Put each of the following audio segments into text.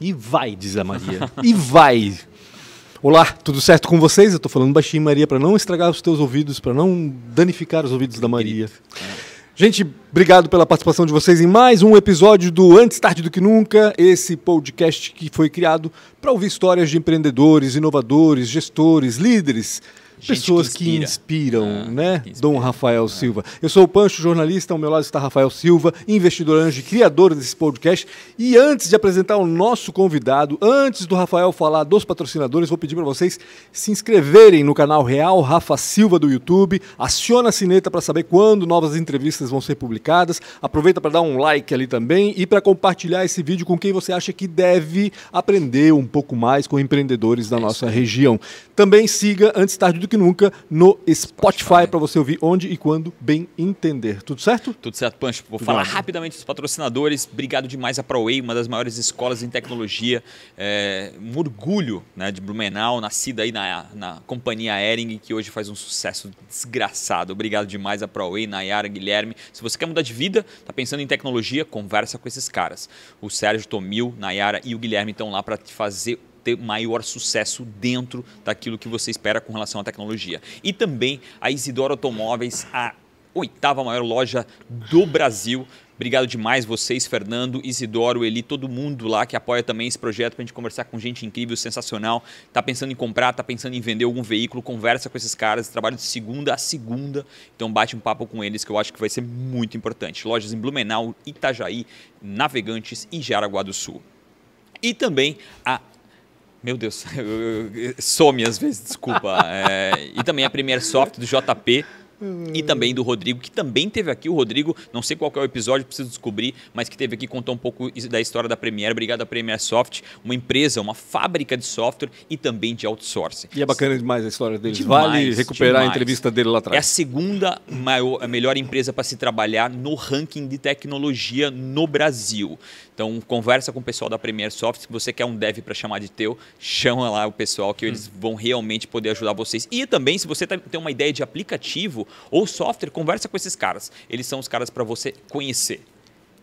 E vai, diz a Maria. e vai. Olá, tudo certo com vocês? Eu estou falando baixinho, Maria, para não estragar os teus ouvidos, para não danificar os ouvidos da Maria. É. Gente, obrigado pela participação de vocês em mais um episódio do Antes Tarde do Que Nunca, esse podcast que foi criado para ouvir histórias de empreendedores, inovadores, gestores, líderes pessoas que, inspira. que inspiram, ah, né? Que inspira. Dom Rafael ah. Silva. Eu sou o Pancho, jornalista, ao meu lado está Rafael Silva, investidor anjo e criador desse podcast. E antes de apresentar o nosso convidado, antes do Rafael falar dos patrocinadores, vou pedir para vocês se inscreverem no canal Real Rafa Silva do YouTube, aciona a sineta para saber quando novas entrevistas vão ser publicadas. Aproveita para dar um like ali também e para compartilhar esse vídeo com quem você acha que deve aprender um pouco mais com empreendedores da é nossa região. Também siga antes tarde do do que nunca no Spotify, para você ouvir onde e quando bem entender. Tudo certo? Tudo certo, Pancho. Vou Tudo falar rapidamente dos patrocinadores. Obrigado demais à ProWay, uma das maiores escolas em tecnologia. É, um orgulho né, de Blumenau, nascida aí na, na companhia Ering, que hoje faz um sucesso desgraçado. Obrigado demais à ProWay, Nayara, Guilherme. Se você quer mudar de vida, tá pensando em tecnologia, conversa com esses caras. O Sérgio Tomil, Nayara e o Guilherme estão lá para te fazer ter maior sucesso dentro daquilo que você espera com relação à tecnologia. E também a Isidoro Automóveis, a oitava maior loja do Brasil. Obrigado demais vocês, Fernando, Isidoro, Eli, todo mundo lá que apoia também esse projeto para a gente conversar com gente incrível, sensacional. Tá pensando em comprar, tá pensando em vender algum veículo, conversa com esses caras, trabalho de segunda a segunda. Então bate um papo com eles que eu acho que vai ser muito importante. Lojas em Blumenau, Itajaí, Navegantes e Jaraguá do Sul. E também a meu Deus, some às vezes, desculpa. É, e também a Premiere Soft do JP. E também do Rodrigo, que também teve aqui. O Rodrigo, não sei qual é o episódio, preciso descobrir, mas que teve aqui, contou um pouco da história da Premiere. Obrigado à Premiere Soft, uma empresa, uma fábrica de software e também de outsourcing. E é bacana demais a história deles. Demais, vale recuperar demais. a entrevista dele lá atrás. É a segunda maior, a melhor empresa para se trabalhar no ranking de tecnologia no Brasil. Então, conversa com o pessoal da Premiere Soft. Se você quer um dev para chamar de teu, chama lá o pessoal que hum. eles vão realmente poder ajudar vocês. E também, se você tá, tem uma ideia de aplicativo ou software, conversa com esses caras. Eles são os caras para você conhecer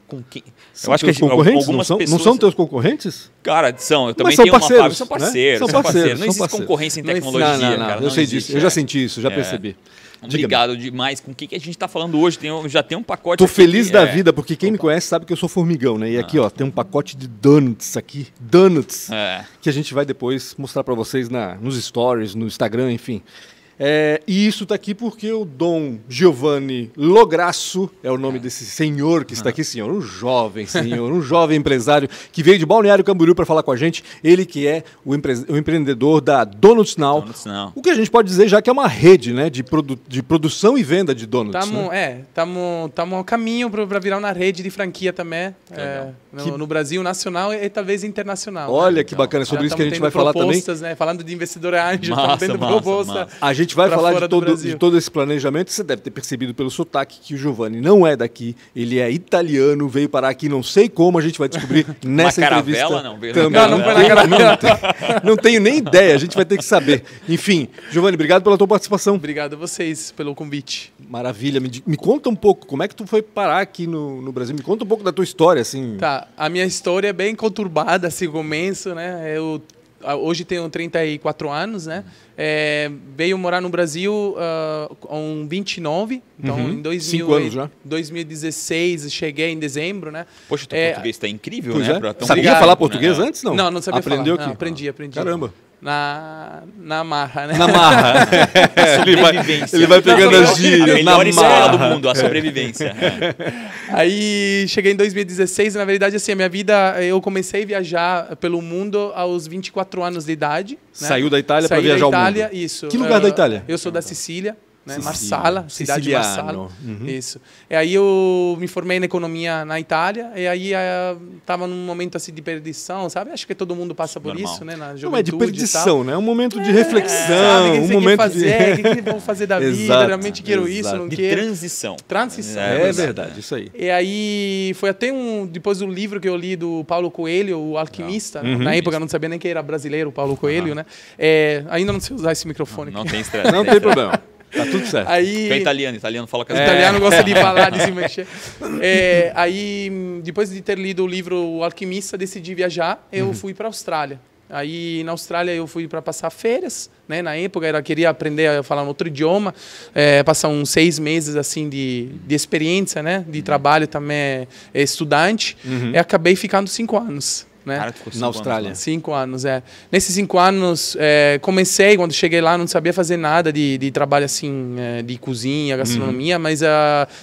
com quem? São eu acho que gente, concorrentes? algumas não são, pessoas... não são teus concorrentes? Cara, são. Eu também Mas são tenho parceiros, uma fábrica, são parceiros, né? são parceiros. Não existe concorrência em tecnologia, não, não, não, cara. Eu sei disso, eu já é. senti isso, já é. percebi. Obrigado demais. Com o que, que a gente está falando hoje? Tem, já tem um pacote. Tô feliz que, da é... vida, porque quem Opa. me conhece sabe que eu sou formigão, né? E ah. aqui, ó, tem um pacote de donuts aqui. Donuts. É. Que a gente vai depois mostrar para vocês na, nos stories, no Instagram, enfim. É, e isso está aqui porque o Dom Giovanni Lograsso é o nome desse senhor que está aqui, ah. senhor, um jovem senhor, um jovem empresário que veio de Balneário Camboriú para falar com a gente. Ele que é o, empre o empreendedor da Donuts Now, Donuts Now, O que a gente pode dizer já que é uma rede né, de, produ de produção e venda de donuts. Tamo, né? É, estamos a caminho para virar uma rede de franquia também. É, no, que... no, Brasil, nacional e, talvez internacional. Olha né? que então, bacana, é sobre isso que a gente vai falar também. Né? Falando de investidor anjo, massa, massa, proposta. Massa. A gente gente vai falar de todo, de todo, esse planejamento. Você deve ter percebido pelo sotaque que o Giovanni não é daqui, ele é italiano, veio parar aqui, não sei como, a gente vai descobrir nessa Uma caravela, entrevista. Não, veio também. Não, não, não, não, não tenho nem ideia, a gente vai ter que saber. Enfim, Giovanni, obrigado pela tua participação. Obrigado a vocês pelo convite. Maravilha. Me, me conta um pouco, como é que tu foi parar aqui no, no Brasil? Me conta um pouco da tua história, assim. Tá, a minha história é bem conturbada, assim, começo, né? Eu ah, hoje tenho 34 anos, né? É, veio morar no Brasil uh, com 29, então uhum. em 2000, anos já. 2016, cheguei em dezembro, né? Poxa, teu é, português está incrível, né? É? Sabia Obrigado. falar né? português antes, não? Não, não sabia Aprendeu falar. Aqui? Não, aprendi, aprendi. Caramba na, na marra, né? Na marra. ele, vai, ele vai pegando as gírias. A melhor escola do mundo, a sobrevivência. Aí cheguei em 2016, na verdade, assim, a minha vida, eu comecei a viajar pelo mundo aos 24 anos de idade. Né? Saiu da Itália para viajar Itália, o mundo. Isso. Que lugar eu, da Itália? Eu sou da Sicília né? Marsala, cidade de Marsala. Uhum. Isso. E aí eu me formei na economia na Itália e aí estava eh, num momento assim de perdição, sabe? Acho que todo mundo passa por Normal. isso, né? Não é de perdição, né? É um momento de é, reflexão, O um momento fazer? de... que, que vou fazer da vida? Exato, Realmente quero exato. isso, não de quero. transição. Transição. É, é verdade, isso aí. E aí foi até um... Depois do livro que eu li do Paulo Coelho, O Alquimista. Uhum. Na época eu não sabia nem que era brasileiro o Paulo Coelho, uhum. né? É, ainda não sei usar esse microfone. Não, não tem estresse. Não tem problema. Tá tudo certo. Aí... É italiano, italiano fala castelhano. Italiano é. gosta de falar, de se mexer. É, aí, depois de ter lido o livro Alquimista, decidi viajar. Eu uhum. fui para a Austrália. Aí na Austrália eu fui para passar férias, né? Na época eu queria aprender a falar um outro idioma, é, passar uns seis meses assim de, de experiência, né? De uhum. trabalho também é, estudante. Uhum. E acabei ficando cinco anos né? Cara, ficou cinco na Austrália. Anos, né? cinco anos, é. Nesses cinco anos, é, comecei, quando cheguei lá, não sabia fazer nada de, de trabalho assim, é, de cozinha, uhum. gastronomia, uhum. mas uh,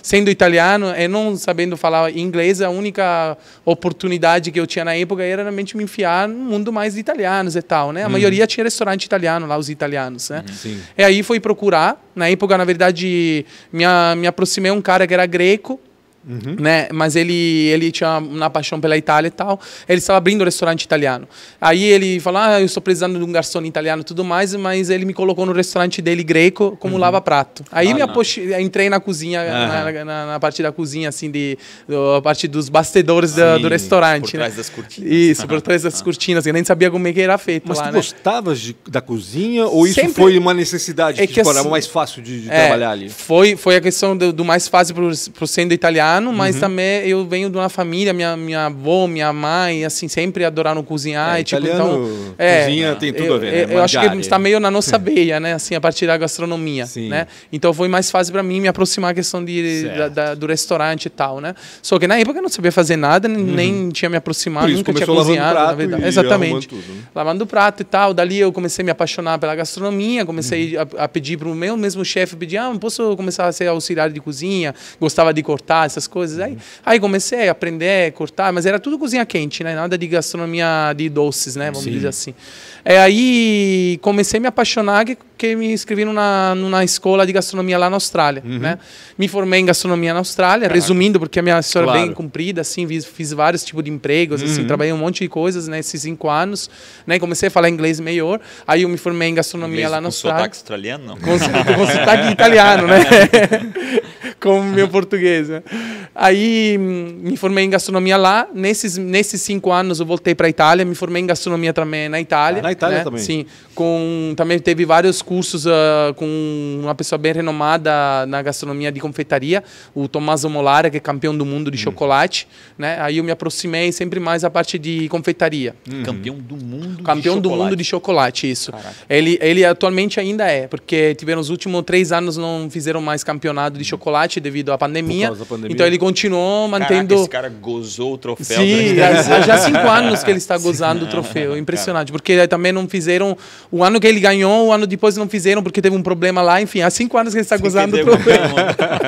sendo italiano e é, não sabendo falar inglês, a única oportunidade que eu tinha na época era realmente me enfiar no mundo mais de italianos e tal, né? A uhum. maioria tinha restaurante italiano lá, os italianos, né? Uhum. E aí fui procurar. Na época, na verdade, me, me aproximei um cara que era greco, Uhum. Né? Mas ele, ele tinha uma paixão pela Itália e tal. Ele estava abrindo um restaurante italiano. Aí ele falou: Ah, eu estou precisando de um garçom italiano e tudo mais, mas ele me colocou no restaurante dele greco como uhum. lava-prato. Aí ah, me apost... entrei na cozinha, uhum. na, na, na, parte da cozinha, assim, de, do, a parte dos bastidores do, do, restaurante. Por né? trás né? das cortinas. Isso, por trás das ah. cortinas, eu nem sabia como é que era feito. Mas lá, tu né? gostavas de, da cozinha ou Sempre... isso foi uma necessidade? É que, tipo, assim, era mais fácil de, de é, trabalhar ali? Foi, foi a questão do, do mais fácil para o sendo italiano mas uhum. também eu venho de uma família, minha, minha avó, minha mãe, assim, sempre adoraram cozinhar. É, e, tipo, então, é, cozinha tem tudo eu, a ver, né? Eu, eu acho que está meio na nossa veia, né? Assim, a partir da gastronomia, Sim. né? Então foi mais fácil para mim me aproximar a questão de, da, da, do restaurante e tal, né? Só que na época eu não sabia fazer nada, uhum. nem tinha me aproximado, nunca tinha cozinhado, na verdade. Exatamente. Tudo, né? Lavando prato e tal. Dali eu comecei a me apaixonar pela gastronomia, comecei uhum. a, a, pedir para o meu mesmo chefe, pedir, ah, posso começar a ser auxiliar de cozinha? Gostava de cortar, essas essas coisas. Aí, aí comecei a aprender, a cortar, mas era tudo cozinha quente, né? Nada de gastronomia de doces, né? Vamos Sim. dizer assim. É, aí comecei a me apaixonar que, que me inscrevi na numa escola de gastronomia lá na Austrália, uhum. né? Me formei em gastronomia na Austrália, Caraca. resumindo, porque a minha história claro. é bem comprida, assim, fiz, fiz vários tipos de empregos, assim, uhum. assim, trabalhei um monte de coisas nesses né, cinco anos, né? Comecei a falar inglês melhor, aí eu me formei em gastronomia inglês lá na Austrália. Com sotaque australiano? Com, com sotaque italiano, né? o meu português. Né? Aí hum, me formei em gastronomia lá. Nesses, nesses cinco anos eu voltei para a Itália, me formei em gastronomia também na Itália. Ah, na Itália né? também? Sim. Com, também teve vários cursos uh, com uma pessoa bem renomada na gastronomia de confeitaria, o Tommaso Molara, que é campeão do mundo de uhum. chocolate. Né? Aí eu me aproximei sempre mais a parte de confeitaria. Uhum. Campeão do mundo Campeão do mundo de chocolate, isso. Ele, ele atualmente ainda é, porque tiveram os últimos três anos não fizeram mais campeonato de hum. chocolate devido à pandemia. pandemia. Então ele continuou mantendo. Caraca, esse cara gozou o troféu. Sim, né? já, já cinco anos que ele está gozando o troféu. Impressionante. Cara. Porque também não fizeram. O ano que ele ganhou, o ano depois não fizeram porque teve um problema lá. Enfim, há cinco anos que ele está gozando o troféu.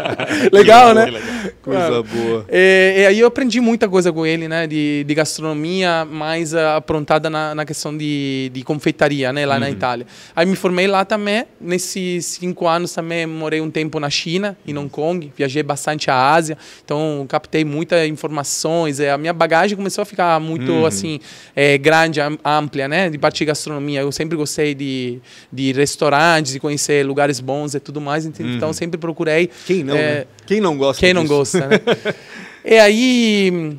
legal, né? Legal. Coisa boa. E, é, e, é, aí eu aprendi muita coisa com ele, né? De, de gastronomia mais aprontada na, na questão de, de confeitaria, né? Lá uhum. na Itália. Aí me formei lá também. Nesses cinco anos também morei um tempo na China, em Hong Kong. Viajei bastante à Ásia. Então captei muitas informações. É, a minha bagagem começou a ficar muito, uhum. assim, é, grande, ampla, né? De parte de gastronomia. Eu sempre gostei de, de restaurantes, de conhecer lugares bons e tudo mais. Então uhum. sempre procurei... Quem não, é, né? Quem não gosta Quem não disso? gosta, né? e aí,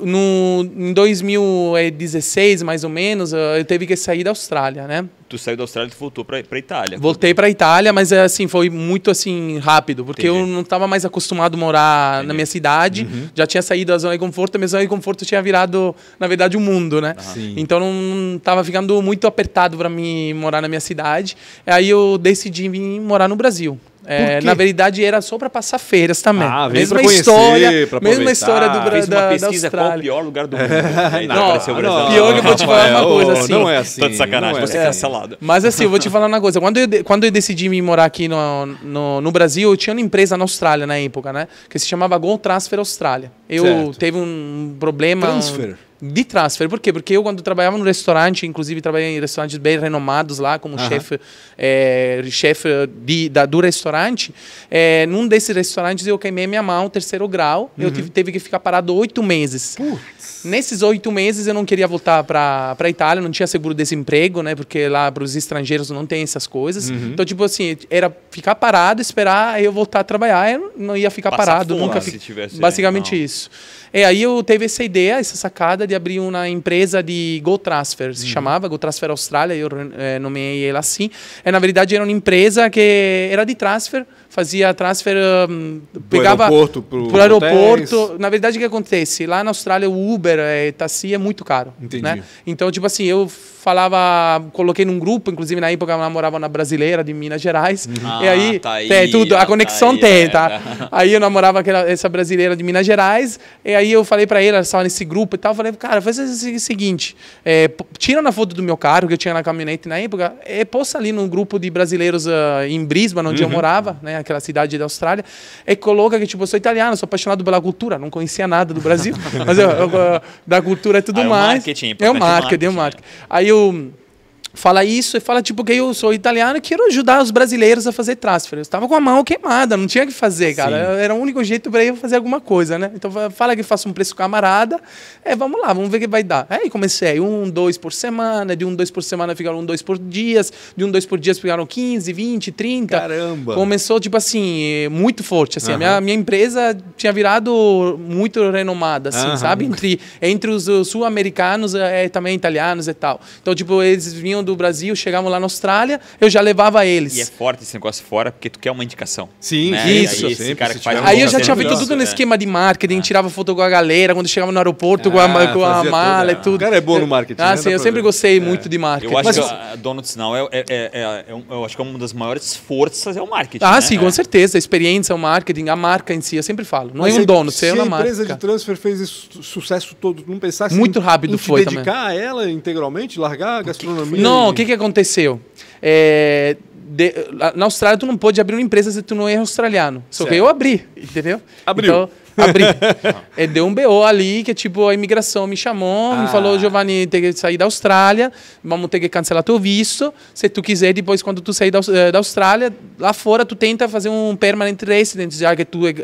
no, em 2016, mais ou menos, eu teve que sair da Austrália, né? Tu saiu da Austrália e voltou para Itália. Voltei para Itália, mas assim, foi muito assim rápido, porque Entendi. eu não estava mais acostumado a morar Entendi. na minha cidade, uhum. já tinha saído da zona de conforto, a minha zona de conforto tinha virado, na verdade, o um mundo, né? então não estava ficando muito apertado para mim morar na minha cidade. Aí eu decidi vir morar no Brasil. É, na verdade, era só para passar feiras também. Ah, mesma conhecer, história, mesma história do Brasil. da, pesquisa da qual o pior lugar do mundo. É. não, não, não, pior que eu vou te falar uma coisa assim. Não é assim. Tá de sacanagem, é você é cancelado. Mas assim, eu vou te falar uma coisa. Quando eu, quando eu decidi me morar aqui no, no, no, Brasil, eu tinha uma empresa na Austrália na época, né? Que se chamava Gold Transfer Austrália. Eu certo. teve um problema. Transfer. Um, de transfer. Por quê? Porque eu, quando trabalhava no restaurante, inclusive trabalhei em restaurantes bem renomados lá, como uhum. chefe é, chef eh, da, do restaurante, é, num desses restaurantes eu queimei minha mão, terceiro grau, eu uhum. tive, teve que ficar parado oito meses. Nesses oito meses eu não queria voltar para a Itália, não tinha seguro-desemprego, né? Porque lá para os estrangeiros não tem essas coisas. Uhum. Então, tipo assim, era ficar parado, esperar eu voltar a trabalhar. Eu não ia ficar parado, nunca. Se tivesse, né? basicamente isso. E aí eu teve essa ideia, essa sacada de abrir uma empresa de Go Transfer, se uhum. chamava Go Transfer Austrália, eu é, nomeei ela assim. É, na verdade era uma empresa que era de transfer, fazia transfer, um, pegava para o aeroporto. Pro aeroporto. Na verdade o que acontece? Lá na Austrália o Uber Euler, é, é muito caro. Né? Entendi. Né? Então, tipo assim, eu falava, coloquei num grupo, inclusive na época eu namorava uma brasileira de Minas Gerais. Ah, e aí, ah, tá aí, tem tudo, a conexão tá aí, tem, tá? É, aí eu namorava aquela, essa brasileira de Minas Gerais, e aí eu falei para ela, ela estava nesse grupo e tal, eu falei, cara, faz o seguinte, é, tira na foto do meu carro que eu tinha na caminhonete na época, é, posta ali num grupo de brasileiros uh, em Brisbane, onde uhum. eu morava, né, aquela cidade da Austrália, e coloca que, tipo, eu sou italiano, sou apaixonado pela cultura, não conhecia nada do Brasil, mas eu, eu, ah, da cultura e tudo é mais. É, é o marketing. É o marketing, marketing. É o marketing. Aí you fala isso e fala tipo que eu sou italiano e quero ajudar os brasileiros a fazer transfer. Eu estava com a mão queimada, não tinha o que fazer, cara. Sim. Era o único jeito para eu fazer alguma coisa, né? Então fala que faço um preço camarada, é, vamos lá, vamos ver o que vai dar. Aí comecei, um, dois por semana, de um, dois por semana ficaram um, dois por dias, de um, dois por dias ficaram 15, 20, 30. Caramba! Começou, tipo assim, muito forte, assim. Uhum. A minha, minha empresa tinha virado muito renomada, assim, uhum. sabe? Entre, entre os sul-americanos e é, também italianos e tal. Então, tipo, eles vinham do Brasil, chegavam lá na Austrália, eu já levava eles. E é forte esse negócio fora, porque tu quer uma indicação. Sim, né? isso. Aí, sempre, cara que faz aí eu já tinha feito tudo no né? esquema de marketing, ah. tirava foto com a galera, quando chegava no aeroporto ah, com a, ah, com a mala né? tudo. e tudo. O cara é bom no marketing. Ah, né? sim, eu sempre gostei é. muito de marketing. Eu acho Mas, que a Dono de Sinal é, é, é, é, é eu acho que é uma das maiores forças é o marketing. Ah, né? sim, com é. certeza. A experiência, o marketing, a marca em si, eu sempre falo. Não Mas é um dono, você é uma marca. a empresa de transfer fez esse sucesso todo, não pensasse muito rápido em foi dedicar também. a ela integralmente, largar a gastronomia? Não, não, o que, que aconteceu? É, de, na Austrália, tu não pôde abrir uma empresa se tu não é australiano. Só que eu abri, entendeu? Abriu. Então, Abri. é, deu um BO ali, que tipo, a imigração me chamou, ah. me falou, Giovanni, tem que sair da Austrália, vamos ter que cancelar teu visto. Se tu quiser, depois, quando tu sair da, eh, da Austrália, lá fora, tu tenta fazer um permanent resident, já que tu é,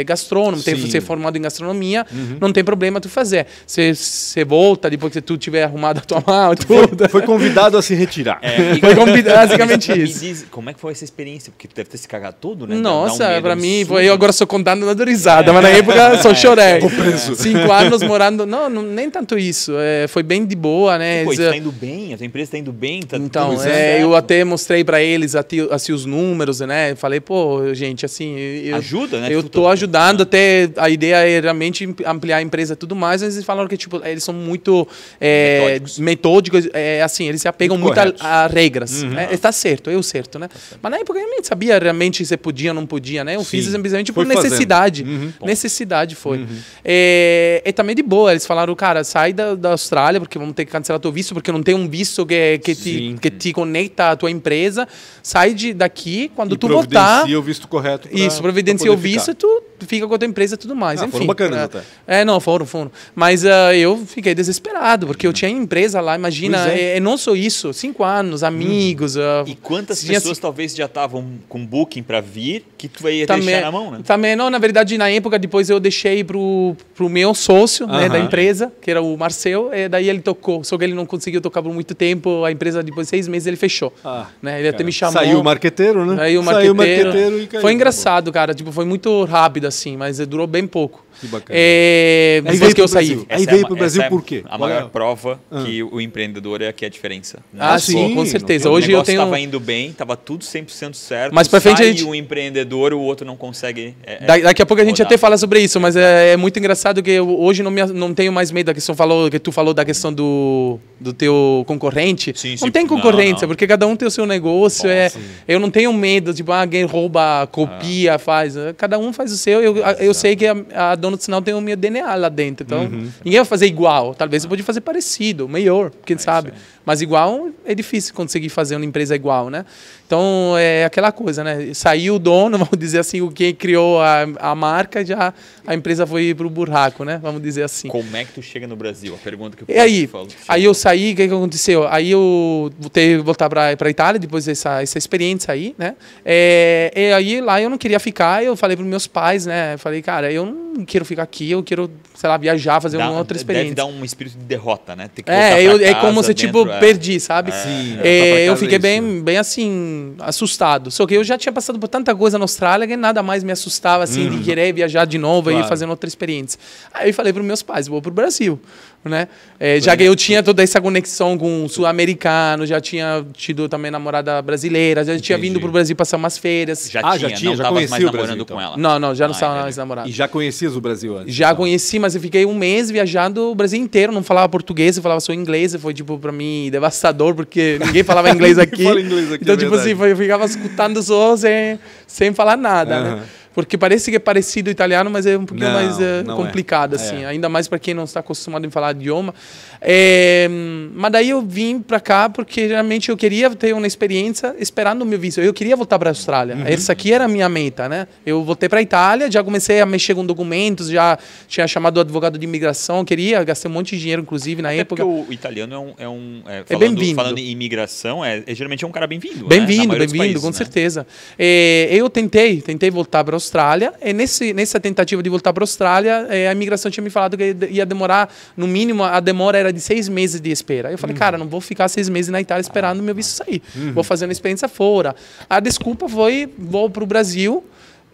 é gastrônomo, tem, que ser formado em gastronomia, uhum. não tem problema tu fazer. Você volta depois que tu tiver arrumado a tua mala tudo. Foi, convidado a se retirar. É. Foi convidado, basicamente isso. Diz, como é que foi essa experiência? Porque tu deve ter se cagado todo, né? Nossa, um pra mim, eu agora sou condenado na risada, é. mas na época só chorei. Ficou Cinco anos morando. Não, não, nem tanto isso. É, foi bem de boa, né? Pô, está eh, indo bem, a tua empresa está indo bem. Tá então, é, eu até mostrei para eles assim, assim, os números, né? Falei, pô, gente, assim. Eu, Ajuda, né? Eu estou ajudando, até a ideia é realmente ampliar a empresa e tudo mais, mas eles falaram que, tipo, eles são muito é, metódicos. metódicos é, assim, eles se apegam muito, muito a, a, regras. Uhum. Né? Está certo, eu certo, né? Tá certo. Mas na época eu nem sabia realmente se podia ou não podia, né? Eu Sim. fiz simplesmente por necessidade. Uhum. Necessidade necessidade foi. Uhum. É, e é também de boa, eles falaram, cara, sai da, da Austrália, porque vamos ter que cancelar teu visto, porque não tem um visto que, que, te, que te conecta à tua empresa. Sai de, daqui, quando e tu voltar... providencia o visto correto. Pra, isso, providencia o visto e tu fica com a tua empresa e tudo mais. Ah, Enfim, foram bacanas é, até. É, não, foram, foram. Mas uh, eu fiquei desesperado, porque eu uhum. tinha empresa lá, imagina, é. é. é, não só isso, cinco anos, uhum. amigos. Uh, e quantas pessoas assim, talvez já estavam com booking para vir que tu ia também, deixar é. na mão, né? Também, é, não, na verdade, na época, depois eu deixei pro, pro meu sócio né, da empresa, que era o Marcel, e daí ele tocou, só que ele não conseguiu tocar por muito tempo, a empresa depois de seis meses ele fechou. Ah, né? Ele cara. até me chamou. Saiu o marqueteiro, né? Saiu o marqueteiro. Saiu o marqueteiro e caiu, foi engraçado, cara, tipo, foi muito rápido assim, mas durou bem pouco. Que bacana. É, aí veio que eu saí. Aí é essa veio é para o Brasil é por quê? A maior é? prova ah. que o empreendedor é que é a diferença. Né? Ah, sim, com certeza. Hoje eu tenho. estava indo bem, estava tudo 100% certo. Mas para frente a gente. um empreendedor, o outro não consegue. É, da, daqui a pouco a gente rodar. até fala sobre isso, mas é, muito engraçado que eu, hoje não, me, não tenho mais medo da questão falou, que tu falou da questão do, do teu concorrente. Sim, sim. Não tem concorrência, não, não. porque cada um tem o seu negócio. é, eu não tenho medo de tipo, ah, alguém rouba, ah. copia, faz. Cada um faz o seu. Eu, eu sei que a, a no sinal tem o meu DNA lá dentro. Então, uhum. ninguém vai fazer igual. Talvez eu podia fazer parecido, melhor, quem é sabe. Mas igual é difícil conseguir fazer uma empresa igual, né? Então é aquela coisa, né? Saiu o dono, vamos dizer assim, o quem criou a, a marca, já a empresa foi para o buraco, né? Vamos dizer assim. Como é que tu chega no Brasil? A pergunta que eu e aí, falo, aí eu saí, o que, que aconteceu? Aí eu voltei voltar para Itália depois dessa essa experiência aí, né? É, e aí lá eu não queria ficar, eu falei para meus pais, né? Eu falei, cara, eu não quero ficar aqui, eu quero, sei lá, viajar, fazer Dá, uma outra experiência. Deve dar um espírito de derrota, né? é, eu, casa, é como se tipo, dentro, tipo é... perdi, sabe? É, Sim. É, eu fiquei é bem, bem assim assustado. Só que eu já tinha passado por tanta coisa na Austrália que nada mais me assustava, assim, uhum. de querer viajar de novo claro. e fazendo outra experiência. Aí eu falei para meus pais, vou para o Brasil né? É, já eu tinha toda essa conexão com o sul-americano, já tinha tido também namorada brasileira, já tinha vindo pro Brasil passar umas feiras. Já ah, tinha, já tinha, não já tava mais o namorando então. com ela. Não, não, já não ah, estava mais namorado. E já conhecias o Brasil antes? Já então. conheci, mas eu fiquei um mês viajando o Brasil inteiro, não falava português, eu falava só inglês, foi tipo para mim devastador porque ninguém falava inglês aqui. inglês aqui então tipo é tipo verdade. assim, eu ficava escutando os sem, sem falar nada, uhum. né? Porque parece que é parecido o italiano, mas é um pouquinho não, mais eh, é. complicado, é. assim. É. Ainda mais para quem não está acostumado em falar idioma. É, mas daí eu vim para cá porque realmente eu queria ter uma experiência esperando o meu visto. Eu queria voltar para a Austrália. Uhum. Essa aqui era a minha meta, né? Eu voltei para a Itália, já comecei a mexer com documentos, já tinha chamado o advogado de imigração, queria, gastei um monte de dinheiro, inclusive, na Até época. o italiano é um... É, um, é, falando, bem-vindo. Falando em imigração, é, geralmente é um cara bem-vindo, né? Bem-vindo, né? bem-vindo, com né? certeza. eu tentei, tentei voltar para a Austrália. E é, nesse, nessa tentativa de voltar para a Austrália, é, a imigração tinha me falado que ia demorar, no mínimo, a demora era de seis meses de espera. Eu falei, uhum. cara, não vou ficar seis meses na Itália esperando meu visto sair. Uhum. Vou fazer uma experiência fora. A desculpa foi, vou para o Brasil,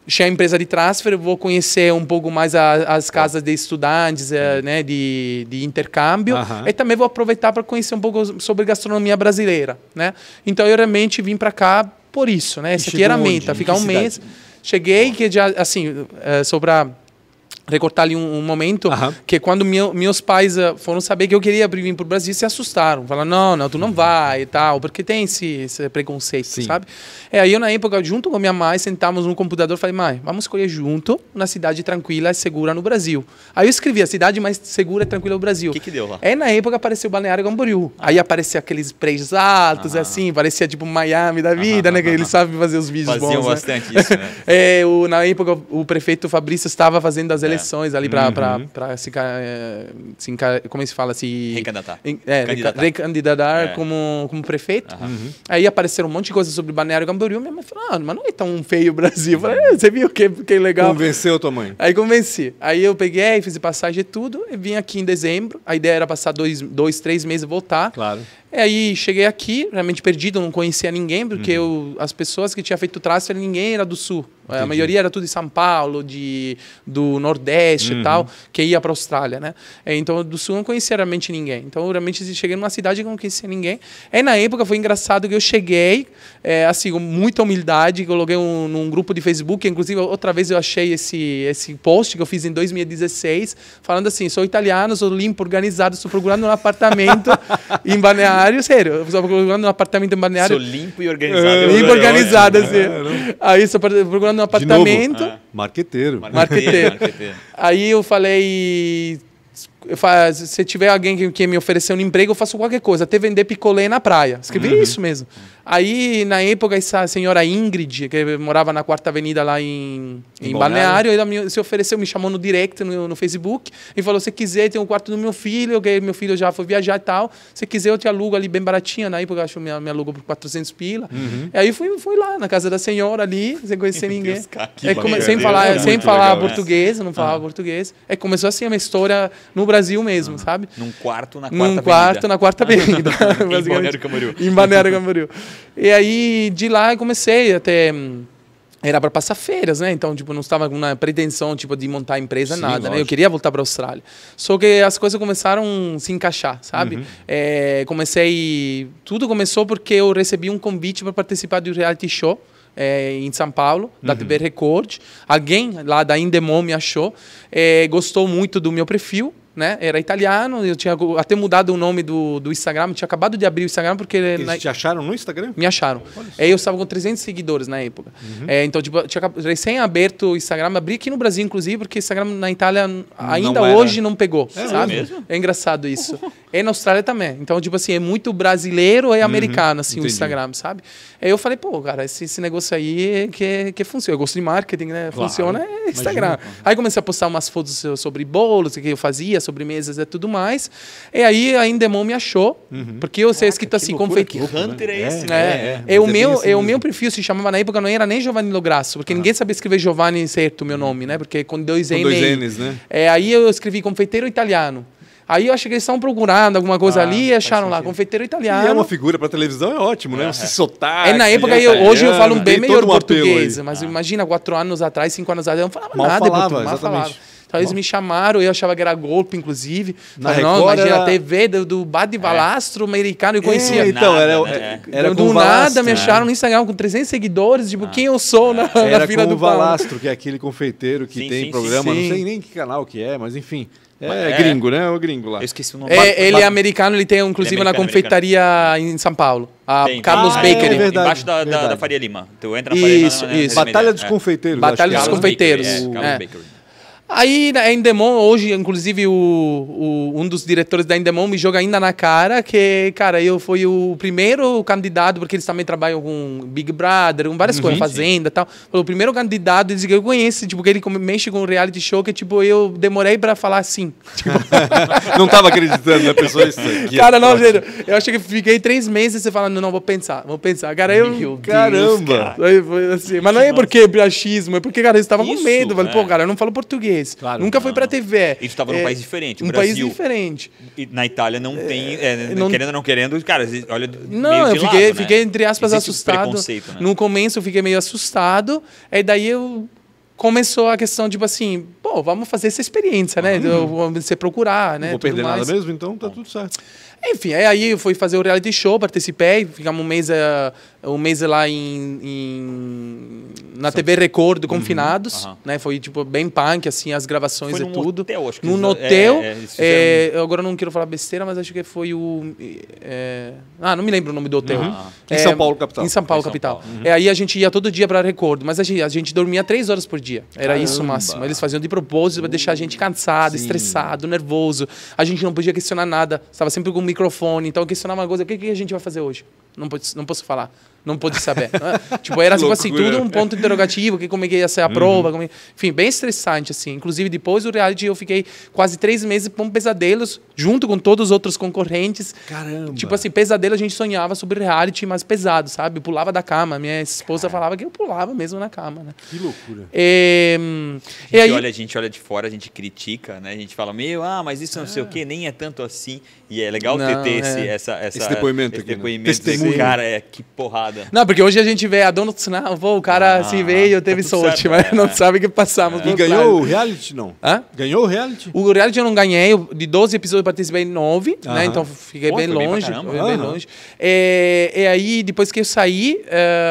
chegar a empresa de transfer, vou conhecer um pouco mais a, as casas de estudantes, eh, uhum. né, de, de intercâmbio, uhum. e também vou aproveitar para conhecer um pouco sobre gastronomia brasileira, né? Então eu realmente vim para cá por isso, né? Essa aqui era a meta, ficar um cidade? mês. Cheguei, que já, assim, é, eh, sobrar recortar ali um, um momento, que quando meu, meus pais eh, foram saber que eu queria vir para o Brasil, se assustaram. Falaram, não, não, tu não uhum. vai e tal, porque tem esse, esse preconceito, Sim. sabe? É, aí eu, na época, junto com a minha mãe, sentamos no computador e falei, mãe, vamos escolher junto uma cidade tranquila e segura no Brasil. Aí eu escrevi a cidade mais segura e tranquila do Brasil. O que, que deu lá? É, na época, apareceu Balneário Camboriú. Aí aparecia aqueles prédios altos, ah. assim, parecia tipo Miami da vida, né? Que eles sabem fazer os vídeos Faziam bons, né? bastante né? isso, né? é, o, na época, o prefeito Fabrício estava fazendo as eleições ali para uhum. se, eh, se, como é se fala? Se, recandidatar. É, recandidatar, recandidatar é. como, como prefeito. Uhum. Aí apareceram um monte de coisa sobre Balneário Gamboriú. Minha mãe falou, ah, mas não é tão feio o Brasil. Eu falei, é, você viu que, que legal. Convenceu tua mãe. Aí convenci. Aí eu peguei, fiz passagem e tudo. E vim aqui em dezembro. A ideia era passar dois, dois três meses e voltar. Claro. E é, aí cheguei aqui, realmente perdido, não conhecia ninguém, porque uhum. eu, as pessoas que tinha feito tráfico, ninguém era do sul. Entendi. A maioria era tudo de São Paulo, de, do Nordeste uhum. e tal, que ia para a Austrália, né? É, então, do Sul não conhecia realmente ninguém. Então, realmente, cheguei numa cidade que não conhecia ninguém. E é, na época foi engraçado que eu cheguei, é, assim, com muita humildade, coloquei um, num grupo de Facebook, inclusive, outra vez eu achei esse, esse post que eu fiz em 2016, falando assim, sou italiano, sou limpo, organizado, estou procurando um apartamento em Balneário balneário, sério. Eu estava procurando um apartamento em balneário. Sou limpo e organizado. É, limpo e organizado, é. assim. É, Aí, só procurando um apartamento. Ah. Marqueteiro. Marqueteiro. Marqueteiro. Aí eu falei se tiver alguém que, me oferecer um emprego, eu faço qualquer coisa, até vender picolé na praia. Escrevi uhum. isso mesmo. Aí, na época, essa senhora Ingrid, que morava na Quarta Avenida lá em, em, Balneário, ela me, se ofereceu, me chamou no direct no, no Facebook e falou: se quiser, tem um quarto do meu filho, que meu filho já foi viajar e tal. Se quiser, eu te alugo ali bem baratinha. Na época, eu acho que me, me alugou por 400 pila. Uhum. E aí fui, fui lá na casa da senhora ali, sem conhecer ninguém. Deus, é, sem falar, sem falar português, não falava ah. português. É, começou assim a minha história no Brasil mesmo, uhum. sabe? Num quarto na quarta Num avenida. quarto na quarta avenida. em Balneário Camboriú. Em Balneário E aí, de lá, eu comecei até hum, era para passar férias, né? Então, tipo, não estava com uma pretensão, tipo, de montar empresa, Sim, nada, lógico. né? Eu queria voltar para a Austrália. Só que as coisas começaram a se encaixar, sabe? Uhum. É, comecei... Tudo começou porque eu recebi um convite para participar de um reality show é, em São Paulo, da uhum. TV Record. Alguém lá da Indemol me achou, é, gostou muito do meu perfil né? Era italiano, eu tinha até mudado o nome do, do Instagram, tinha acabado de abrir o Instagram porque... Eles na... te acharam no Instagram? Me acharam. Aí eu estava com 300 seguidores na época. Uhum. É, então, tipo, tinha recém aberto o Instagram, abri aqui no Brasil, inclusive, porque o Instagram na Itália ainda não hoje não pegou, é, sabe? É, mesmo? é engraçado isso. e na Austrália também. Então, tipo assim, é muito brasileiro e uhum. americano, uhum. assim, Entendi. o Instagram, sabe? Aí eu falei, pô, cara, esse, esse negócio aí é que, que funciona. Eu gosto de marketing, né? Funciona claro. é Instagram. Imagina, aí comecei a postar umas fotos sobre bolos, que eu fazia, sobremesas e tudo mais. E aí a Indemon me achou, uhum. porque eu sei escrito assim, confeitaria. Que né? hunter é, é esse, é, né? É, é. o é meu, assim é o meu perfil se chamava, na época não era nem Giovanni Lograsso, porque ah. ninguém sabia escrever Giovanni certo o meu uhum. nome, né? Porque com dois com Dois N's, né? É, aí eu escrevi confeiteiro italiano. Aí eu achei que eles estavam procurando alguma coisa ah, ali e acharam lá, confeiteiro italiano. E é uma figura para televisão, é ótimo, né? É. Esse sotaque. É, na época, eu, né? hoje eu falo bem melhor um português. Mas ah. imagina, quatro anos atrás, cinco anos atrás, eu não falava mal nada falava, português. Mal exatamente. falava. Então eles me chamaram, eu achava que era golpe, inclusive. Na Mas, Record, não, imagina, era... a TV do, do Bad é. americano, eu conhecia. É, então, nada, era, né? É, era Do, do Valastro, nada, me né? acharam no Instagram com 300 seguidores, tipo, ah. quem eu sou é. né? na, era na fila do Valastro, que é aquele confeiteiro que sim, tem sim, programa, sim. não sei nem que canal que é, mas enfim. É, é, gringo, né? É o gringo lá. Eu esqueci o nome. É, ele é americano, ele tem inclusive ele é na confeitaria americano. em São Paulo. A tem, Carlos ah, Bakery. É, verdade, Embaixo da, verdade. da, Faria Lima. Tu entra na Faria Isso, né? isso. Batalha dos Confeiteiros. Batalha dos Confeiteiros. Bakery, Carlos Bakery. Aí né, a Endemon, hoje, inclusive, o, o, um dos diretores da Endemon me joga ainda na cara que, cara, eu fui o primeiro candidato, porque eles também trabalham com Big Brother, com várias uhum, coisas, Fazenda e tal. Foi o primeiro candidato, eles que eu conheço, tipo, que ele mexe com um reality show que, tipo, eu demorei pra falar sim. Tipo... não tava acreditando na né, pessoa é Cara, não, gente, eu acho que fiquei três meses falando, não, vou pensar, vou pensar. Cara, eu... Meu caramba! Deus, cara. assim, mas não é porque é achismo, é porque, cara, eles estavam com medo. É. pô, cara, eu não falo português. Claro, Nunca não. foi para TV. E tu estava é, num país diferente. Um Brasil, país diferente. E na Itália não é, tem. É, né, não, querendo ou não querendo, cara, olha. Não, eu fiquei, lado, né? fiquei né? entre aspas, Existe assustado. Né? No começo eu fiquei meio assustado. Aí daí eu começou a questão, tipo assim, pô, vamos fazer essa experiência, né? Uhum. Você procurar, né? Não vou perder mais. nada mesmo, então tá tudo certo. Enfim, aí eu fui fazer o reality show, participei, ficamos um mês, eh, um mês lá em, em na São TV Record, uhum, confinados, uhum, uhum. né? Foi tipo bem punk assim as gravações foi e tudo. Hotel, acho que num hotel. É, é, é, agora não quero falar besteira, mas acho que foi o eh, Ah, não me lembro o nome do hotel. Uhum. em São é, Paulo capital. Em São Paulo em São capital. Paulo. Uhum. É, aí a gente ia todo dia para Record, mas a gente, a gente dormia três horas por dia. Era Caramba. isso o máximo. Eles faziam de propósito para deixar a gente cansado, Sim. estressado, nervoso. A gente não podia questionar nada. Estava sempre com microfone. Então, questionar é uma coisa, o que, que a gente vai fazer hoje? Não posso, não posso falar não pude saber. Ah, tipo, era tipo assim, tudo um ponto interrogativo, que como é que ia ser a uhum. prova. Como... É enfim, bem estressante, assim. Inclusive, depois do reality, eu fiquei quase três meses com pesadelos, junto com todos os outros concorrentes. Caramba! Tipo assim, pesadelo, a gente sonhava sobre reality mais pesado, sabe? Eu pulava da cama. Minha esposa Caramba. falava que eu pulava mesmo na cama, né? Que loucura! É, e, e aí... olha, a gente olha de fora, a gente critica, né? A gente fala, meu, ah, mas isso não é. sei o ah. quê, nem é tanto assim. E é legal não, ter, ter é. esse, essa, essa, esse depoimento esse aqui, né? depoimento né? Desse cara, é, que porrada. Não, porque hoje a gente vê a donuts Trump, né? o cara ah, se veio, teve tá sorte, certo, mas é. não sabe o que passamos. É. E ganhou o reality, não? Hã? Ganhou o reality? O reality eu não ganhei, de 12 episódios eu participei em 9, né? Então fiquei Pô, bem longe. Bem, bem longe. E, é, e, é aí, depois que eu saí,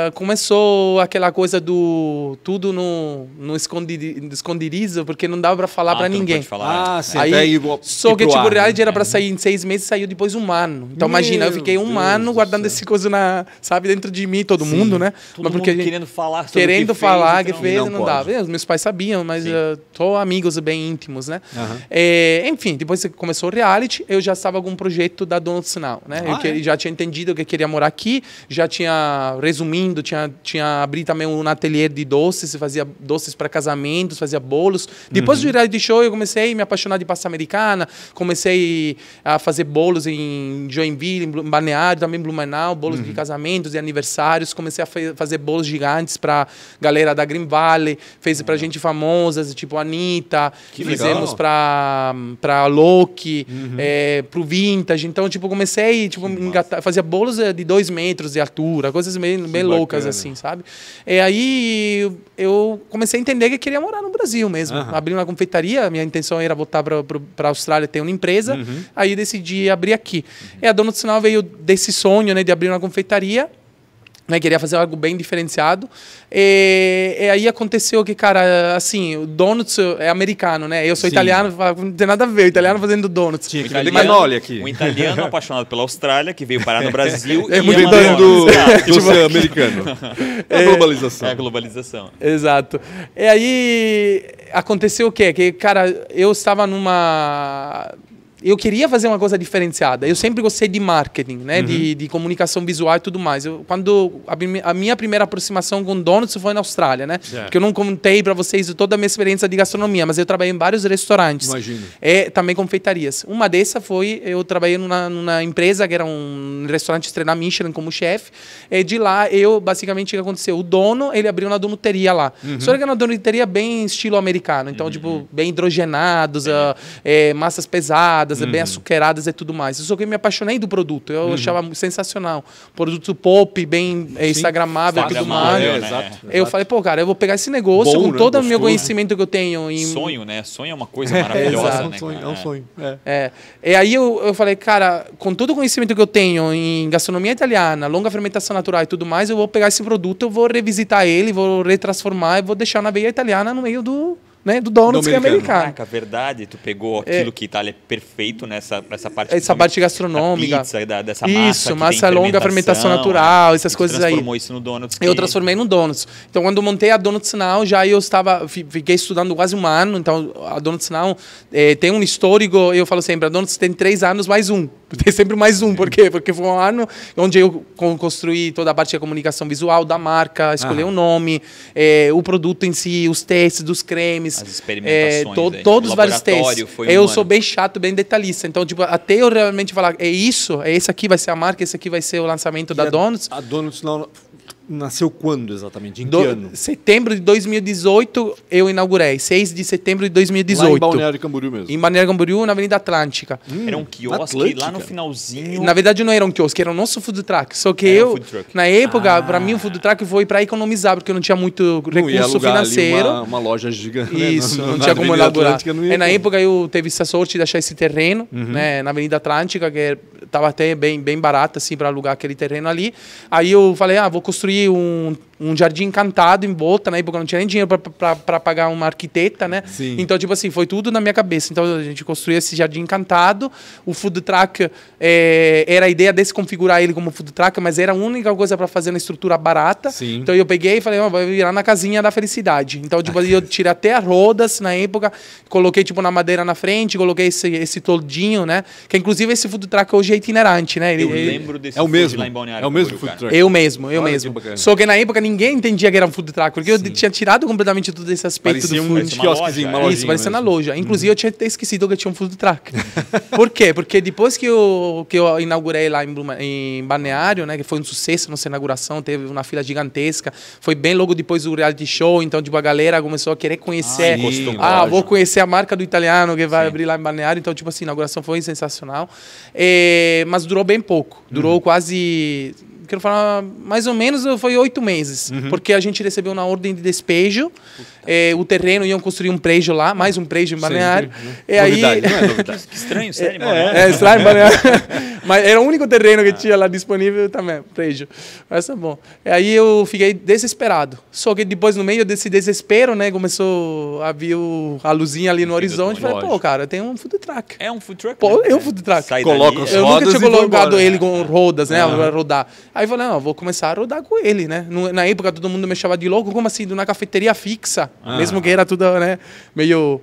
uh, começou aquela coisa do tudo no, no esconderijo, porque não dava pra falar ah, pra ninguém. Falar, ah, sim. Aí, aí, igual, só que tipo, tipo ar, o reality né? era pra sair em seis meses, saiu depois um ano. Então Meu imagina, eu fiquei um Deus ano guardando esse coisa na, sabe, dentro de mim todo Sim, mundo, né? Todo mas porque mundo querendo falar sobre Querendo que falar que então. fez, não, não dava. Meus pais sabiam, mas uh, tô amigos bem íntimos, né? Uhum. É, enfim, depois que começou o reality, eu já estava com um projeto da Dona Sinal, né? Ah, eu é? já tinha entendido que queria morar aqui, já tinha, resumindo, tinha, tinha abri também um ateliê de doces, fazia doces para casamentos, fazia bolos. Depois uhum. do reality show, eu comecei a me apaixonar de pasta americana, comecei a fazer bolos em Joinville, em Balneário, também em Blumenau, bolos uhum. de casamentos, de aniversário aniversários, comecei a fazer bolos gigantes para galera da Green Valley, fez para gente famosa, tipo Anitta, que fizemos para para Loki, uhum. é, para o Vintage. Então, tipo, comecei, tipo, engata, fazia bolos é, de dois metros de altura, coisas bem loucas, assim, sabe? E aí eu comecei a entender que queria morar no Brasil mesmo. Uhum. Abri uma confeitaria, minha intenção era voltar para a Austrália ter uma empresa, uhum. aí decidi abrir aqui. Uhum. E a Dona do Sinal veio desse sonho, né, de abrir uma confeitaria né, queria fazer algo bem diferenciado. E, e, aí aconteceu que, cara, assim, o donuts é americano, né? Eu sou Sim. italiano, não tem nada a ver, o italiano fazendo donuts. Tinha que mas, é Manoli aqui. Um italiano apaixonado pela Austrália, que veio parar no Brasil é, e é do, do tipo, tipo, americano. É a globalização. É a globalização. Exato. E aí aconteceu o quê? Que, cara, eu estava numa eu queria fazer uma coisa diferenciada. Eu sempre gostei de marketing, né? Uhum. De, de, comunicação visual e tudo mais. Eu, quando a, a, minha primeira aproximação com donuts foi na Austrália, né? Yeah. Porque eu não contei para vocês toda a minha experiência de gastronomia, mas eu trabalhei em vários restaurantes. Imagino. É, também confeitarias. Uma dessas foi eu trabalhei numa, numa empresa que era um restaurante estrela Michelin como chefe. E é, de lá eu basicamente o que aconteceu, o dono ele abriu uma donuteria lá. Uhum. Só que era uma donuteria bem estilo americano, então uhum. tipo bem hidrogenados, Uh, é, massas pesadas uhum. é bem uhum. açucaradas e é tudo mais. Eu só que me apaixonei do produto, eu uhum. achava sensacional. Produto pop, bem é, instagramável e tudo mais. É, né? Eu falei, pô, cara, eu vou pegar esse negócio Bom, com né? todo o meu conhecimento que eu tenho. Sonho, né? Sonho é uma coisa maravilhosa, é, né? Sonho, é um sonho. É. é. E aí eu, eu falei, cara, com todo o conhecimento que eu tenho em gastronomia italiana, longa fermentação natural e tudo mais, eu vou pegar esse produto, eu vou revisitar ele, vou retransformar e vou deixar na veia italiana no meio do né, do Donuts que é americano. Caraca, verdade, tu pegou é. aquilo é. que Itália é perfeito nessa nessa parte essa parte gastronômica, da pizza, da, dessa massa, isso, massa longa, fermentação é. natural, essas coisas aí. Transformou isso no Donuts. Que... Eu transformei no Donuts. Então quando montei a Donuts Now, já eu estava fiquei estudando quase um ano, então a Donuts Now é, tem um histórico, eu falo sempre, a Donuts tem três anos mais um, tem sempre mais um, por quê? Porque foi um ano onde eu construí toda a parte da comunicação visual da marca, escolhi o ah. um nome, é, o produto em si, os testes dos cremes as experimentações. É, né? to, todos os vários testes. eu sou bem chato, bem detalhista. Então, tipo, até eu realmente falar, é isso, é esse aqui vai ser a marca, esse aqui vai ser o lançamento e da a, Donuts. A Donuts não nasceu quando exatamente? Em Do, que ano? Setembro de 2018 eu inaugurei. 6 de setembro de 2018. Lá em Balneário Camboriú mesmo. Em Balneário Camboriú, na Avenida Atlântica. Hum, era um quiosque lá no finalzinho. Na verdade não era um quiosque, era o nosso food truck. Só que era eu, na época, ah. para mim o food truck foi para economizar, porque eu não tinha muito não recurso financeiro. Uma, uma, loja gigante. Né? Isso, né? não, não, tinha como elaborar. é, na época eu teve essa sorte de achar esse terreno, uhum. né, na Avenida Atlântica, que estava até bem, bem barato assim para alugar aquele terreno ali. Aí eu falei, ah, vou construir um um jardim encantado em volta, né? Porque eu não tinha nem dinheiro para pagar uma arquiteta, né? Sim. Então, tipo assim, foi tudo na minha cabeça. Então, a gente construiu esse jardim encantado. O food truck é, era a ideia de se configurar ele como food truck, mas era a única coisa para fazer na estrutura barata. Sim. Então, eu peguei e falei, oh, vai virar na casinha da felicidade. Então, tipo, ah, eu tirei até as rodas na época, coloquei, tipo, na madeira na frente, coloquei esse, esse toldinho, né? Que, inclusive, esse food truck hoje é itinerante, né? Ele, eu lembro desse é o mesmo. lá em Balneário. É o mesmo food truck. Eu mesmo, eu Olha mesmo. Só que na época ninguém entendia que era um food truck, porque Sim. eu tinha tirado completamente todo esse aspecto parecia do food. Parecia um quiosquezinho, uma Isso, né? parecia na loja. Inclusive, uhum. eu tinha até esquecido que tinha um food truck. Por quê? Porque depois que eu, que eu inaugurei lá em, em Balneário, né, que foi um sucesso nossa inauguração, teve uma fila gigantesca, foi bem logo depois do reality show, então tipo, a galera começou a querer conhecer. Ai, ah, ah vou conhecer a marca do italiano que vai Sim. abrir lá em Balneário, então tipo assim, a inauguração foi sensacional. É, mas durou bem pouco, durou uhum. quase quero falar, mais ou menos foi oito meses, uhum. porque a gente recebeu na ordem de despejo é, o terreno, iam construir um prédio lá, mais um prédio em Balneário. Né? E aí... É que estranho, sério, é, é, estranho, Balneário. Mas era o único terreno que tinha lá disponível também, prédio. Mas tá bom. E aí eu fiquei desesperado. Só que depois, no meio desse desespero, né, começou a vir a luzinha ali no horizonte. Eu falei, pô, cara, tem um food truck. É um food truck? Pô, né? é um food truck. Sai Coloca dali, os Eu nunca tinha colocado ele com rodas, né, uhum. rodar. Aí eu falei, não, vou começar a rodar com ele, né. Na época todo mundo me chamava de louco, como assim, de uma cafeteria fixa? Ah. Mesmo que era tudo, né, meio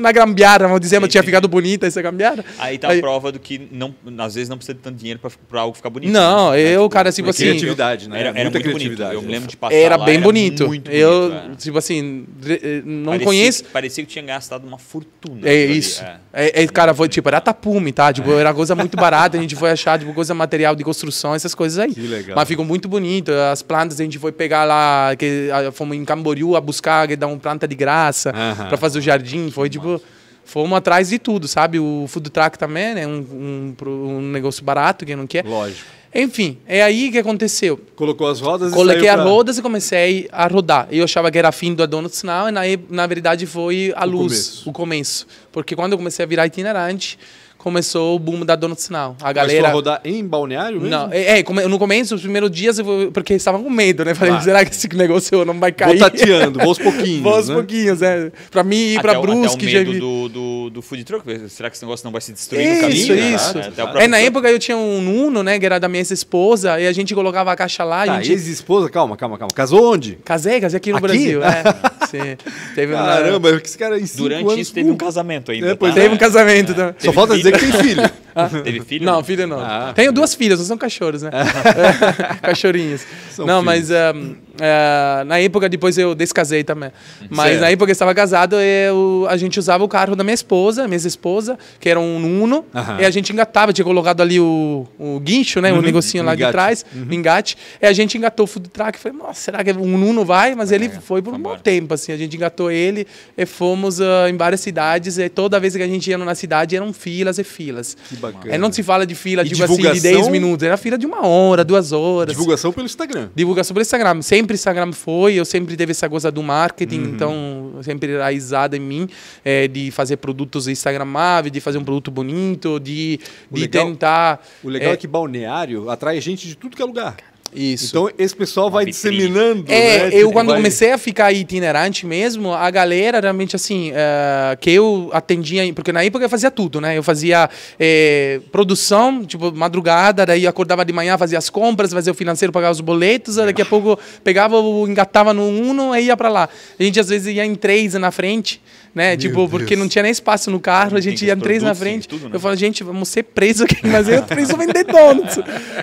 na é gambiarra, vamos dizer, mas tinha ficado bonita essa gambiarra. Aí tá aí... a prova do que não, às vezes não precisa de tanto dinheiro para algo ficar bonito. Não, né? eu, tipo, cara, tipo assim. Criatividade, né? Era, era muita muito criatividade. Bonito. Eu lembro de né? passar. Era lá, bem era bonito. bonito. Eu, é. tipo assim, eh, não parecia, conheço. Parecia que tinha gastado uma fortuna. É isso. É. É, é, cara, foi tipo, era tapume, tá? Tipo, é. era coisa muito barata, a gente foi achar, tipo, coisa material de construção, essas coisas aí. Que legal. Mas ficou muito bonito. As plantas a gente foi pegar lá, que, fomos em Camboriú a buscar, que dá uma planta de graça, uh -huh. para fazer o jardim foi tipo. Fomos atrás de tudo, sabe? O food truck também, né? Um, um, um negócio barato, quem não quer. Lógico. Enfim, é aí que aconteceu. Colocou as rodas e Coloquei as pra... rodas e comecei a rodar. Eu achava que era fim do Donuts Now, e na, na verdade foi a o luz, começo. o começo. Porque quando eu comecei a virar itinerante, começou o boom da dona do Sinal. A galera. Começou a rodar em balneário mesmo? Não, é, é, no começo, os primeiros dias, eu, porque eles estavam com medo, né? Falei, ah, será que esse negócio não vai cair? Vou tateando, vou aos pouquinhos. vou aos né? pouquinhos, é. Pra mim ir pra Brusque. Até o medo já... do, do, do food truck, será que esse negócio não vai se destruir isso, no caminho? Isso, né? isso. É, na época eu tinha um Nuno, né, que era da minha ex-esposa, e a gente colocava a caixa lá. Tá, gente... ex-esposa? Calma, calma, calma. Casou onde? Casei, casei aqui no aqui? Brasil. É, sim. Teve Caramba, uma... esse cara em Durante isso teve um uh, casamento ainda. É, tá? Teve um é. casamento tá? Só falta dizer tem filho. Ah, teve filho? Não, né? filho não. Ah, Tenho duas filhas, são cachorros, né? Ah. Cachorrinhos. São não, filhos. mas ah, um, ah, na época, depois eu descasei também. Uhum. Mas certo. na época que eu estava casado, eu, a gente usava o carro da minha esposa, minha esposa, que era um Uno, e a gente engatava, tinha colocado ali o, o guincho, né? O uhum. negocinho lá de trás, o uhum. engate. E a gente engatou o food truck, falei, nossa, será que é um Uno vai? Mas é, ele é. foi por um bom tempo, assim. A gente engatou ele e fomos uh, em várias cidades, e toda vez que a gente ia na cidade, eram filas e filas. Que Bacana. É, não se fala de fila, divulgação... Tipo assim, de 10 minutos. Era fila de uma hora, duas horas. Divulgação pelo Instagram. Divulgação pelo Instagram. Sempre Instagram foi, eu sempre teve essa coisa do marketing, uhum. então sempre raizada em mim, é, de fazer produtos Instagramáveis, de fazer um produto bonito, de, o de legal, tentar... O legal é, é que balneário atrai gente de tudo que é lugar. Isso. Então esse pessoal Uma vai vitrine. disseminando. É, né? eu tipo, quando vai... comecei a ficar itinerante mesmo, a galera realmente assim, uh, que eu atendia, porque na época eu fazia tudo, né? Eu fazia eh, produção, tipo, madrugada, daí acordava de manhã, fazia as compras, fazia o financeiro, pagava os boletos, daqui a pouco pegava, engatava no Uno e ia para lá. A gente às vezes ia em três na frente né? Meu tipo, Deus. porque não tinha nem espaço no carro, a gente ia três na frente. tudo, né? Eu falava, gente, vamos ser presos aqui, mas eu três vou vender donuts.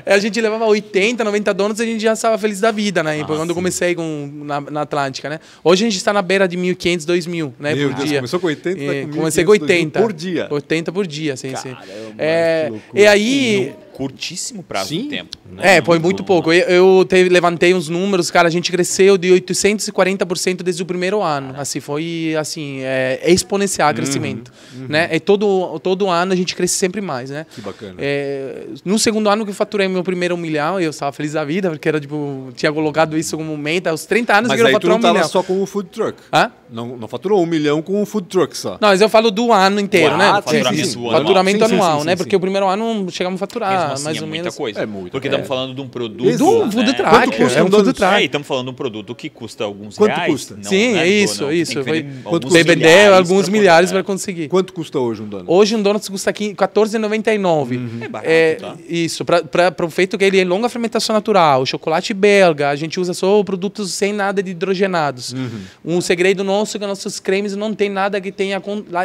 É, a gente levava 80, 90 donuts, e a gente já estava feliz da vida, né? Ah, quando eu comecei com, na, na, Atlântica, né? Hoje a gente está na beira de 1.500, 2.000, né? Meu por Deus, dia. começou com 80, tá é, com Comecei com 80. 2000, por dia? 80 por dia, sim, Caramba, sim. É, e aí... Não curtíssimo prazo Sim. de tempo. Né? É, foi muito pouco. Eu, eu levantei uns números, cara, a gente cresceu de 840% desde o primeiro ano. É. Assim, foi assim, é, é exponencial o uhum. crescimento. Uhum. Né? E todo, todo ano a gente cresce sempre mais, né? Que bacana. É, no segundo ano que eu faturei meu primeiro um milhão, eu estava feliz da vida, porque era tipo, tinha colocado isso como meta, aos 30 anos Mas que eu faturei um aí tu não um só com o food truck. Hã? Não, não faturou um milhão com o food truck só. Não, mas eu falo do ano inteiro, ah, né? faturamento sim, sim, Faturamento anual, né? Porque o primeiro ano chegamos a faturar assim, mais é ou menos. muita coisa. É muito. Porque estamos é. falando de um produto. Né? De é um food né? truck. É um food truck. Estamos falando de um produto que custa alguns Quanto reais. Quanto custa? Sim, é, é isso, não. isso. Foi DVD, alguns milhares para é. conseguir. Quanto custa hoje um donut? Hoje um donut custa R$14,99. Uhum. É barato. É, tá? Isso, para o feito que ele é longa fermentação natural, chocolate belga, a gente usa só produtos sem nada de hidrogenados. Uhum. Um segredo nosso monstro que nossos cremes não tem nada que tenha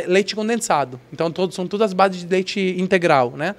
leite condensado. Então todos, são todas as bases de leite integral, né?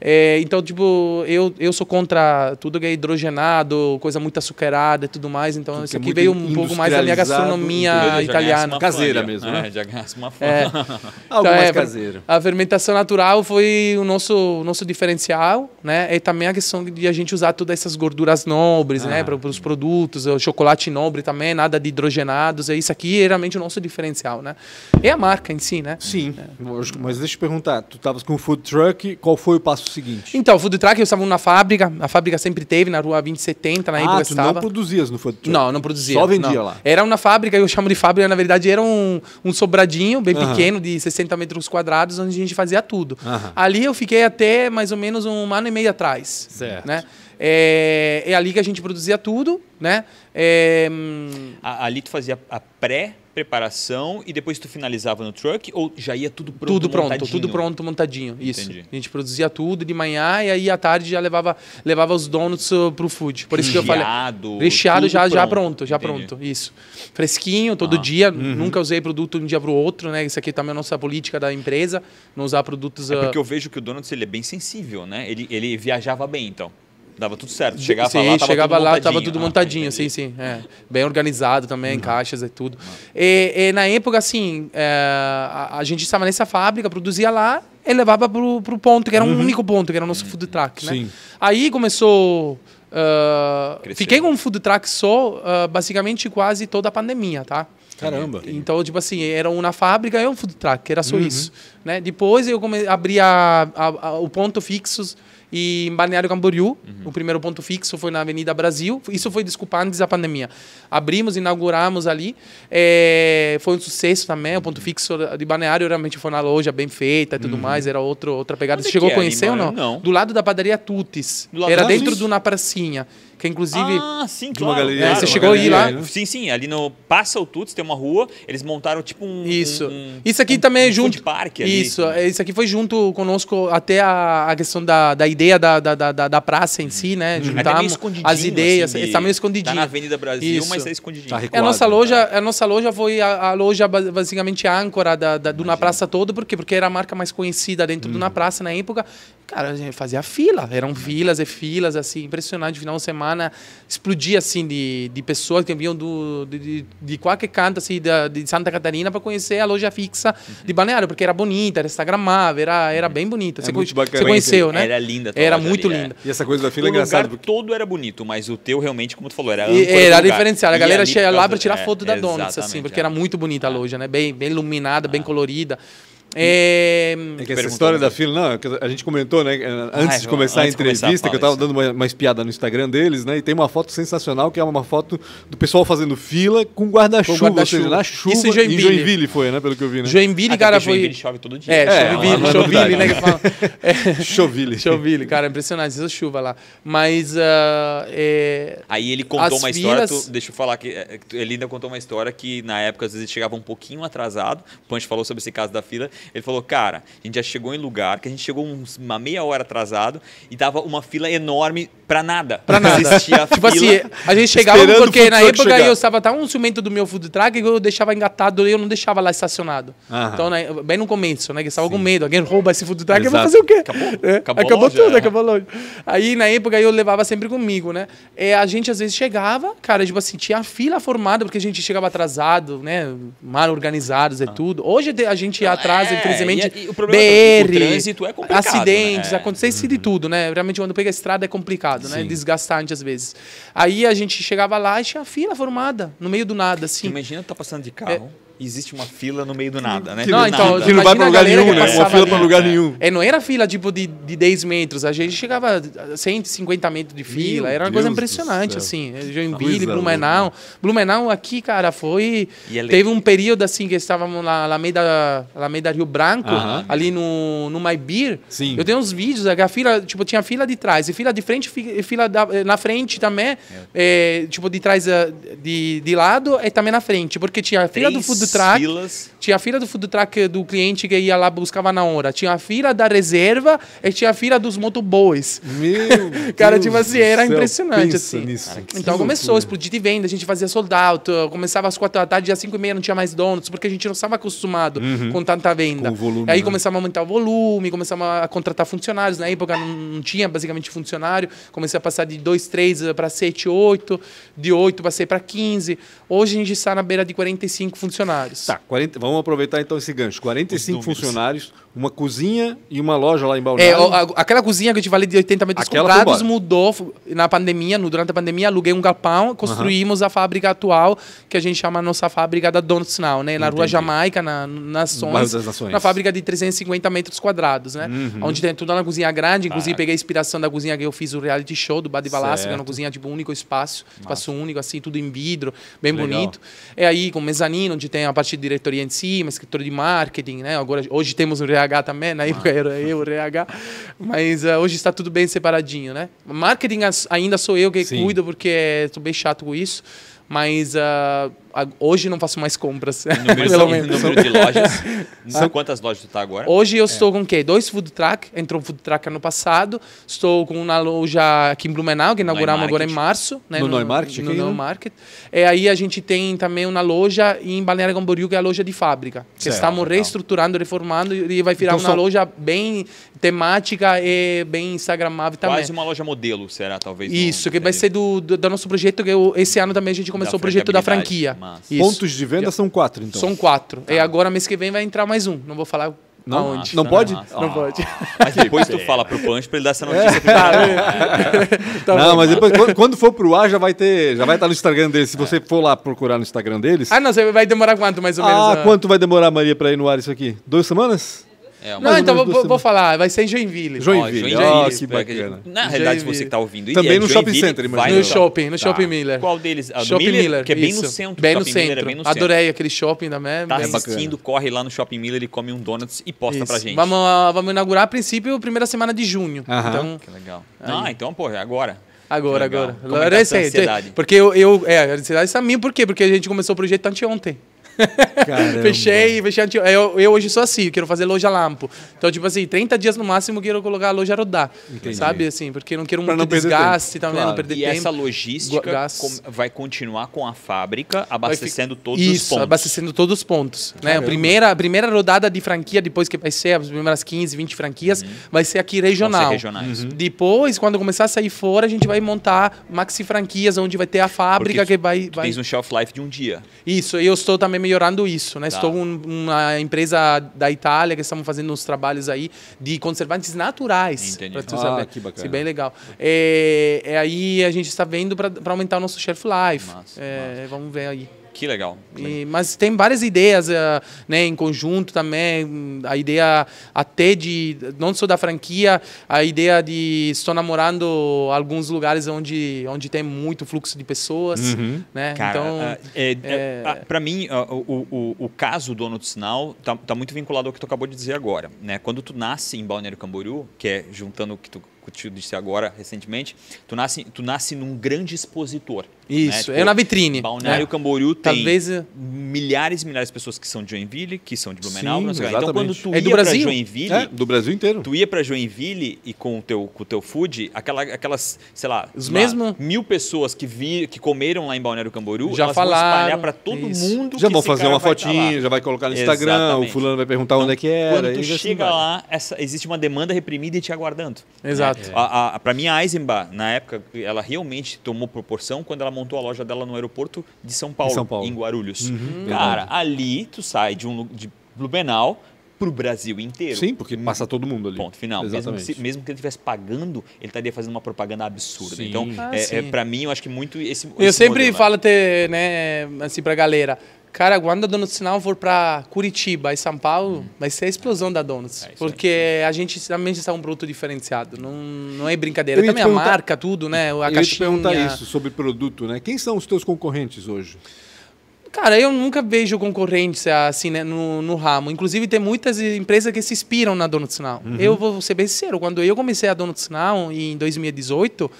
É, então, tipo, eu, eu sou contra tudo que é hidrogenado, coisa muito açucarada e tudo mais. Então, isso é aqui é veio um pouco mais da minha gastronomia é italiana. Caseira mesmo, né? né? É, já ganhasse uma fama. É. Algo então, mais caseiro. A fermentação natural foi o nosso, o nosso diferencial, né? E também a questão de a gente usar todas essas gorduras nobres, né? ah. né? Para os produtos, o chocolate nobre também, nada de hidrogenados. Isso aqui é realmente o nosso diferencial, né? E a marca em si, né? Sim. Mas deixa eu te perguntar, tu estavas com o food truck, qual foi o passo seguinte? Então, food truck, eu estava na fábrica. A fábrica sempre teve, na rua 2070, na ah, época tu estava. não produzias no food truck? Não, não produzia. Só vendia não. lá? Era uma fábrica, eu chamo de fábrica, na verdade era um, um sobradinho bem pequeno, de 60 metros quadrados, onde a gente fazia tudo. Ali eu fiquei até mais ou menos um ano e meio atrás. Certo. Né? É, é ali que a gente produzia tudo, né? É... Hum, ali tu fazia a pré preparação e depois tu finalizava no truck ou já ia tudo pronto? Tudo pronto, montadinho? tudo pronto, montadinho. Isso. Entendi. A gente produzia tudo de manhã e aí à tarde já levava, levava os donuts uh, pro food. Por isso que eu falei. Recheado já pronto, já pronto, já Entendi. pronto. Isso. Fresquinho todo ah. dia, uhum. nunca usei produto de um dia pro outro, né? Isso aqui também é a nossa política da empresa, não usar produtos. É uh, porque eu vejo que o donuts ele é bem sensível, né? Ele, ele viajava bem, então. Dava tudo certo. Chegava sim, lá, tava chegava tudo lá, montadinho. tava tudo ah, montadinho, sim, sim. É. Bem organizado também, uhum. caixas e tudo. Uhum. E, e, na época, assim, é, a, a, gente estava nessa fábrica, produzia lá e levava pro, pro ponto, que era uhum. um único ponto, que era o nosso food truck, né? Sim. Aí começou... Uh, fiquei com um food truck só, uh, basicamente quase toda a pandemia, tá? Caramba. Então, tipo assim, era uma fábrica e um food truck, era só uhum. isso. Né? Depois eu abri a, a, a, o ponto fixo e em Balneário Camboriú. Uhum. O primeiro ponto fixo foi na Avenida Brasil. Isso foi, desculpa, antes da pandemia. Abrimos, inauguramos ali. É, foi um sucesso também. O ponto uhum. fixo de Balneário realmente foi na loja bem feita e tudo uhum. mais. Era outro, outra pegada. Onde Chegou é, a conhecer ou é não? não? Do lado da padaria Tutis. Era dentro de uma pracinha que é, inclusive. Ah, sim, claro. Galeria, é, claro, você chegou galeria, a ir lá? É. Sim, sim. Ali no Passa o Tuts tem uma rua, eles montaram tipo um. Isso. Um, isso aqui um, também é junto. parque ali. Isso. Isso aqui foi junto conosco até a, a questão da, da ideia da, da, da, da praça em si, né? Hum. Juntamos as ideias. Assim, de... Tá meio escondidinho. Tá na Avenida Brasil, isso. mas é escondidinho. Tá recuado, a, nossa tá. loja, né? a nossa loja foi a, a loja basicamente âncora da, da, do Imagina. Na Praça todo. Por quê? Porque era a marca mais conhecida dentro hum. do uhum. Na Praça na época. Cara, a gente fazia fila. Eram é. filas e filas, assim, impressionante. Final de semana explodia, assim, de, de pessoas que vinham do, de, de qualquer canto, assim, da, de Santa Catarina para conhecer a loja fixa uhum. de Balneário, porque era bonita, era instagramável, era, era uhum. bem bonita. É você, muito bacana. Você conheceu, né? Era linda. Era muito ali, é. linda. É. E essa coisa da fila o é engraçada. Porque... todo era bonito, mas o teu realmente, como tu falou, era Era diferenciado. A galera ia lá para tirar foto da dona é, Donuts, assim, porque era muito bonita a loja, né? Bem, bem iluminada, bem colorida. É, é que essa história da fila, não, é a gente comentou, né, é, ah, antes ah, de começar antes a entrevista, começar a que eu estava dando uma, uma espiada no Instagram deles, né, e tem uma foto sensacional que é uma foto do pessoal fazendo fila com guarda-chuva, guarda, Seja, na chuva. Isso em Joinville. em Joinville foi, né, pelo que eu vi, né? Joinville, ah, cara, foi... Joinville chove todo dia. É, é Joinville, é Joinville, né, que É. Choville. cara, impressionante essa chuva lá. Mas, uh, é... Aí ele contou As uma história, filas... tu, deixa eu falar, que é, ele ainda contou uma história que na época às vezes chegava um pouquinho atrasado, o Punch falou sobre esse caso da fila, ele falou, cara, a gente já chegou em lugar que a gente chegou uns, uma meia hora atrasado e tava uma fila enorme pra nada. Pra nada. Existia a tipo assim, a gente chegava porque na época chegar. eu estava um ciumento do meu food truck que eu deixava engatado e eu não deixava lá estacionado. Aham. Então, né, bem no começo, né? Que estava com medo. Alguém rouba esse food truck, Exato. eu vou fazer o quê? Acabou, é, acabou, acabou tudo, é. acabou longe Aí na época eu levava sempre comigo, né? É, a gente às vezes chegava, cara, tipo assim, tinha fila formada porque a gente chegava atrasado, né? Mal organizados e ah. tudo. Hoje a gente é, atrasa é, infelizmente. E, e, o problema é BR, do, trânsito é complicado. Acidentes, né? acontece uhum. de tudo, né? Realmente, quando pega estrada é complicado, né? Sim. né? Desgastante às vezes. Aí a gente chegava lá e tinha fila formada, no meio do nada, assim. Imagina tá passando de é, carro. É, existe uma fila no meio do nada, né? não, então, que não vai para lugar nenhum, né? Uma fila para lugar é. nenhum. É, não era fila tipo de, de 10 metros, a gente chegava a 150 metros de fila, Meu era uma Deus assim. coisa impressionante, assim. Joinville, Blumenau. Blumenau aqui, cara, foi. É teve um período assim que estávamos na Alameda, Alameda Rio Branco, ali no, no Maibir. Sim. Eu tenho uns vídeos, é a fila, tipo, tinha fila de trás, e fila de frente, e fila da, eh, na frente também, é. Eh, tipo, de trás eh, de, de lado e também na frente, porque tinha a fila Três. do food Truck. Filas. Tinha a fila do food truck do cliente que ia lá buscava na hora. Tinha a fila da reserva e tinha a fila dos motoboys. Meu Cara, tipo Deus tipo assim, era céu. impressionante. Pensa assim. Nisso. Cara, então começou a explodir de venda, a gente fazia sold out. Começava às quatro da tarde, às cinco e meia não tinha mais donuts, porque a gente não estava acostumado uhum. com tanta venda. Com volume, aí né? começava a aumentar o volume, começava a contratar funcionários. Na época não, não tinha basicamente funcionário. Comecei a passar de dois, três eh, para sete, oito. De oito passei para quinze. Hoje a gente está na beira de 45 funcionários funcionários. Tá, 40, vamos aproveitar então esse gancho. 45 funcionários, uma cozinha e uma loja lá em Balneário. É, a, aquela cozinha que a gente vale de 80 metros aquela quadrados mudou na pandemia, no, durante a pandemia aluguei um galpão, construímos uhum. a fábrica atual, que a gente chama a nossa fábrica da Don't Now, né? Na Entendi. rua Jamaica, na, Nações, Nações. Na fábrica de 350 metros quadrados, né? Uhum. Onde tem tudo na cozinha grande, inclusive ah. peguei a inspiração da cozinha que eu fiz o reality show do Bad Balassi, que é uma cozinha tipo único espaço, Nossa. espaço único assim, tudo em vidro, bem Legal. bonito. É aí com mezanino, onde tem tem a parte de diretoria em cima, escritor de marketing, né? Agora, hoje temos um RH também, na época era eu o RH, mas uh, hoje está tudo bem separadinho, né? Marketing ainda sou eu que Sim. cuido, porque estou é, bem chato com isso. Mas uh, hoje não faço mais compras. Número, pelo menos. número de lojas. São quantas lojas tu tá agora? Hoje eu é. estou com o quê? Dois food truck. Entrou um food truck ano passado. Estou com uma loja aqui em Blumenau, que inauguramos agora em março. Né? No, no né? Market? No, no Market. É, aí a gente tem também uma loja em Balneário Camboriú, que é a loja de fábrica. Que estamos legal. reestruturando, reformando e vai virar então, uma só... loja bem temática e é bem instagramável também. Quase uma loja modelo, será, talvez? Isso, que vai ser do, do, do, nosso projeto, que eu, esse ano também a gente começou o projeto da franquia. Pontos de venda são quatro, então? São quatro. Tá. E é, agora, mês que vem, vai entrar mais um. Não vou falar não, não, pode? Não, não pode. Mas depois tu fala pro Punch pra ele dar essa é. notícia. É. Tá não, mas depois, quando, for pro ar, já vai ter. Já vai estar no Instagram deles. Se você for lá procurar no Instagram deles. Ah, não, você vai demorar quanto mais ou ah, menos? Ah, quanto vai demorar, Maria, pra ir no ar isso aqui? Duas semanas? É, não, então vou, vou, falar, vai ser em Joinville. Joinville, oh, Joinville. Oh, que bacana. Na realidade, Joinville. você que está ouvindo... Também é no Joinville, shopping center, imagina. No shopping, no tá. shopping Miller. Qual deles? Ah, shopping Miller, Miller, que é bem isso. É no centro. Bem no centro. Miller, é no Adorei aquele shopping da mesma. Tá bem assistindo, bacana. corre lá no Shopping Miller e come um donuts e posta isso. pra gente. Vamos, ah, vamos inaugurar a princípio, primeira semana de junho. Uh -huh. então, ah, que legal. Aí. Ah, então, pô, é agora. Agora, agora. Como é tá a ansiedade? Porque eu... é, a ansiedade está Por quê? Porque a gente começou o projeto anteontem. fechei, fechei. Eu, eu hoje sou assim, eu quero fazer loja lampo. Então, tipo assim, 30 dias no máximo eu quero colocar a loja a rodar. Entendi. Sabe, assim, porque não quero pra muito não desgaste também, tá, né, claro. não perder e tempo. E essa logística vai continuar com a fábrica, abastecendo ficar... todos Isso, os pontos. abastecendo todos os pontos. Né? A, primeira, a primeira rodada de franquia, depois que vai ser as primeiras 15, 20 franquias, uhum. vai ser aqui regional. Ser regionais. Uhum. Depois, quando começar a sair fora, a gente vai montar maxi franquias, onde vai ter a fábrica porque que vai... vai... Tens um shelf life de um dia. Isso, eu estou também melhorando isso. Né? Tá. Estou um, uma empresa da Itália que estamos fazendo uns trabalhos aí de conservantes naturais. Entendi. Ah, que bacana. é bem legal. É, é aí a gente está vendo para aumentar o nosso shelf life. Massa, é, massa. Vamos ver aí. Que legal. E, mas tem várias ideias eh, né, em conjunto também. A ideia até de, não só da franquia, a ideia de estou namorando alguns lugares onde, onde tem muito fluxo de pessoas. Uhum. Né? Cara, então, ah, é, é, é... Eh, ah, para mim, ah, o, o, o, caso do Dono do Sinal está tá muito vinculado ao que tu acabou de dizer agora. Né? Quando tu nasce em Balneário Camboriú, que é juntando o que tu tu disse agora recentemente, tu nasce, tu nasce num grande expositor. Né? Isso, né? tipo, é na vitrine. Balneário né? Camboriú tem Talvez... É. milhares e milhares de pessoas que são de Joinville, que são de Blumenau. Sim, exatamente. então quando tu é ia para Joinville, é, do Brasil inteiro. Tu ia para Joinville e com o teu com o teu food, aquela, aquelas, sei lá, Os lá mesmo... mil pessoas que vi, que comeram lá em Balneário Camboriú, já elas falaram, vão espalhar para todo isso. mundo Já vão fazer uma tá fotinha, já vai colocar no Instagram, exatamente. o fulano vai perguntar então, onde é que era. Quando tu assim chega assim lá, essa, existe uma demanda reprimida e te aguardando. Exato. Exato. É. A, a, pra mim, a Eisenbach, na época, ela realmente tomou proporção quando ela montou a loja dela no aeroporto de São Paulo, São Paulo. em Guarulhos. Uhum. Cara, ali tu sai de um de Blumenau pro Brasil inteiro. Sim, porque passa todo mundo ali. Ponto final. Exatamente. Mesmo que, mesmo que ele estivesse pagando, ele estaria fazendo uma propaganda absurda. Sim. Então, ah, é, é para mim, eu acho que muito esse. Eu esse sempre modelo, né? falo, ter, né, assim, para galera Cara, quando a Donuts Sinal for para Curitiba e São Paulo, hum. vai ser a explosão da Donuts. É porque a gente realmente está um produto diferenciado. Não, não é brincadeira. Eu Também a marca, tudo, né? A eu caixinha. Eu te perguntar isso, sobre produto, né? Quem são os teus concorrentes hoje? Cara, eu nunca vejo concorrentes assim né, no, no, ramo. Inclusive, tem muitas empresas que se inspiram na Donuts Now. Uhum. Eu vou ser bem sincero, quando eu comecei a Donuts Now em 2018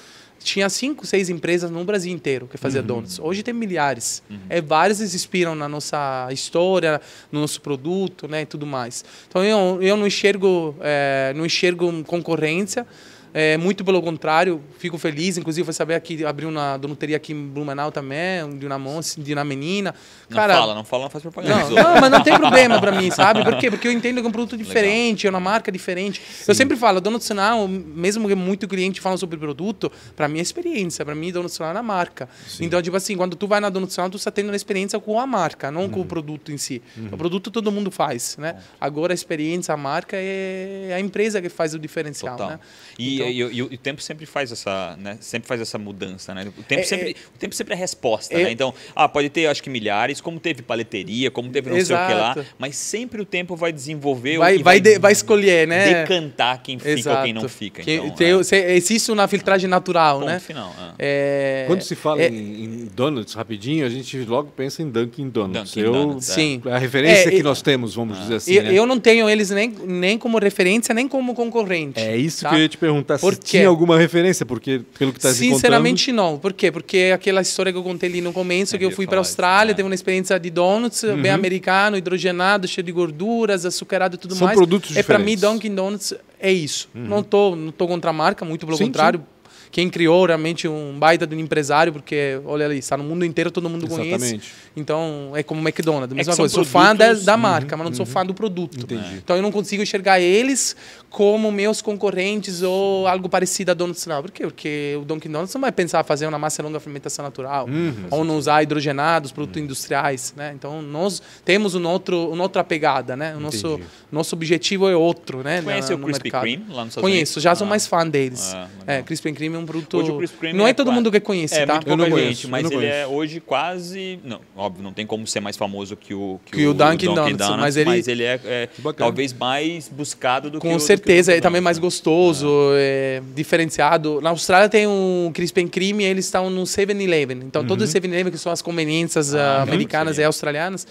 tinha cinco, seis empresas no Brasil inteiro que fazia uhum. donuts. Hoje tem milhares. Uhum. É, várias que inspiram na nossa história, no nosso produto, né, e tudo mais. Então eu, eu não enxergo é, não enxergo concorrência. É, muito pelo contrário, fico feliz. Inclusive, foi saber que abriu na donuteria aqui em Blumenau também, um de na Monse, de na Menina. Cara, não fala, não fala, não faz propaganda. Não, não mas não tem problema para mim, sabe? Por quê? Porque eu entendo que é um produto diferente, Legal. é uma marca diferente. Sim. Eu sempre falo, Dono do Sinal, mesmo que muito cliente fala sobre o produto, para mim é experiência, para mim Dono do Sinal é na marca. Sim. Então, tipo assim, quando tu vai na Dono do Sinal, tu está tendo a experiência com a marca, não uhum. com o uhum. produto em si. Uhum. O produto todo mundo faz, né? Agora a experiência, a marca é a empresa que faz o diferencial, Total. né? E então... E, e, e, o tempo sempre faz essa, né? Sempre faz essa mudança, né? O tempo, é, é. sempre, é, o tempo sempre é resposta, é, né? Então, ah, pode ter, acho que milhares, como teve paleteria, como teve não exato. sei o que lá, mas sempre o tempo vai desenvolver vai, vai, vai, de, vai, escolher, né? Decantar quem exato. fica ou quem não fica. Que, então, tem, é. Existe é, uma filtragem natural, Ponto né? final. Ah. É, Quando se fala em, em, donuts rapidinho, a gente logo pensa em Dunkin' Donuts. Dunkin eu, donuts sim. A referência que nós temos, vamos ah. dizer assim. Eu, né? eu não tenho eles nem, nem como referência, nem como concorrente. É isso tá? que eu ia te perguntar perguntar Por se quê? tinha alguma referência, porque pelo que está se Sinceramente não. Por quê? Porque aquela história que eu contei ali no começo, é, que eu fui para a Austrália, isso, né? teve uma experiência de donuts, uhum. bem americano, hidrogenado, cheio de gorduras, açucarado e tudo São mais. São produtos é, diferentes. É para mim Dunkin' Donuts é isso. Uhum. Não tô, não tô contra a marca, muito pelo sim, contrário. Sim quem criou realmente um baita de um empresário, porque, olha ali, está no mundo inteiro, todo mundo Exatamente. conhece. Então, é como McDonald's, é mesma é coisa. Produtos... Sou fã da, da marca, uhum, mas não uhum. sou fã do produto. Entendi. Então, eu não consigo enxergar eles como meus concorrentes ou algo parecido a Donuts Now. Por quê? Porque o Dunkin' Donuts não vai pensar em fazer uma massa longa fermentação natural, uhum, ou não usar hidrogenados, produtos uhum. industriais, né? Então, nós temos um outro, uma outra pegada, né? O nosso, nosso objetivo é outro, né? Conhece na, o Krispy Kreme lá nos Estados Conheço, já sou ah. mais fã deles. Ah, é, Krispy Kreme é um Hoje o Krispy Kreme não é, é todo quase... mundo que é conhece, é, tá? Muito eu não conheço, gente, mas ele é conheço. é hoje quase. Não, óbvio, não tem como ser mais famoso que o, que, que o, o Dunkin' Donuts, Donuts, mas ele, mas ele é, é talvez mais buscado do Com que o. Com certeza, que o é também mais né? gostoso, é. é. diferenciado. Na Austrália tem um Krispy Kreme, eles estão no 7-Eleven. Então, uhum. todos os 7-Eleven, que são as conveniências ah, ah americanas e australianas,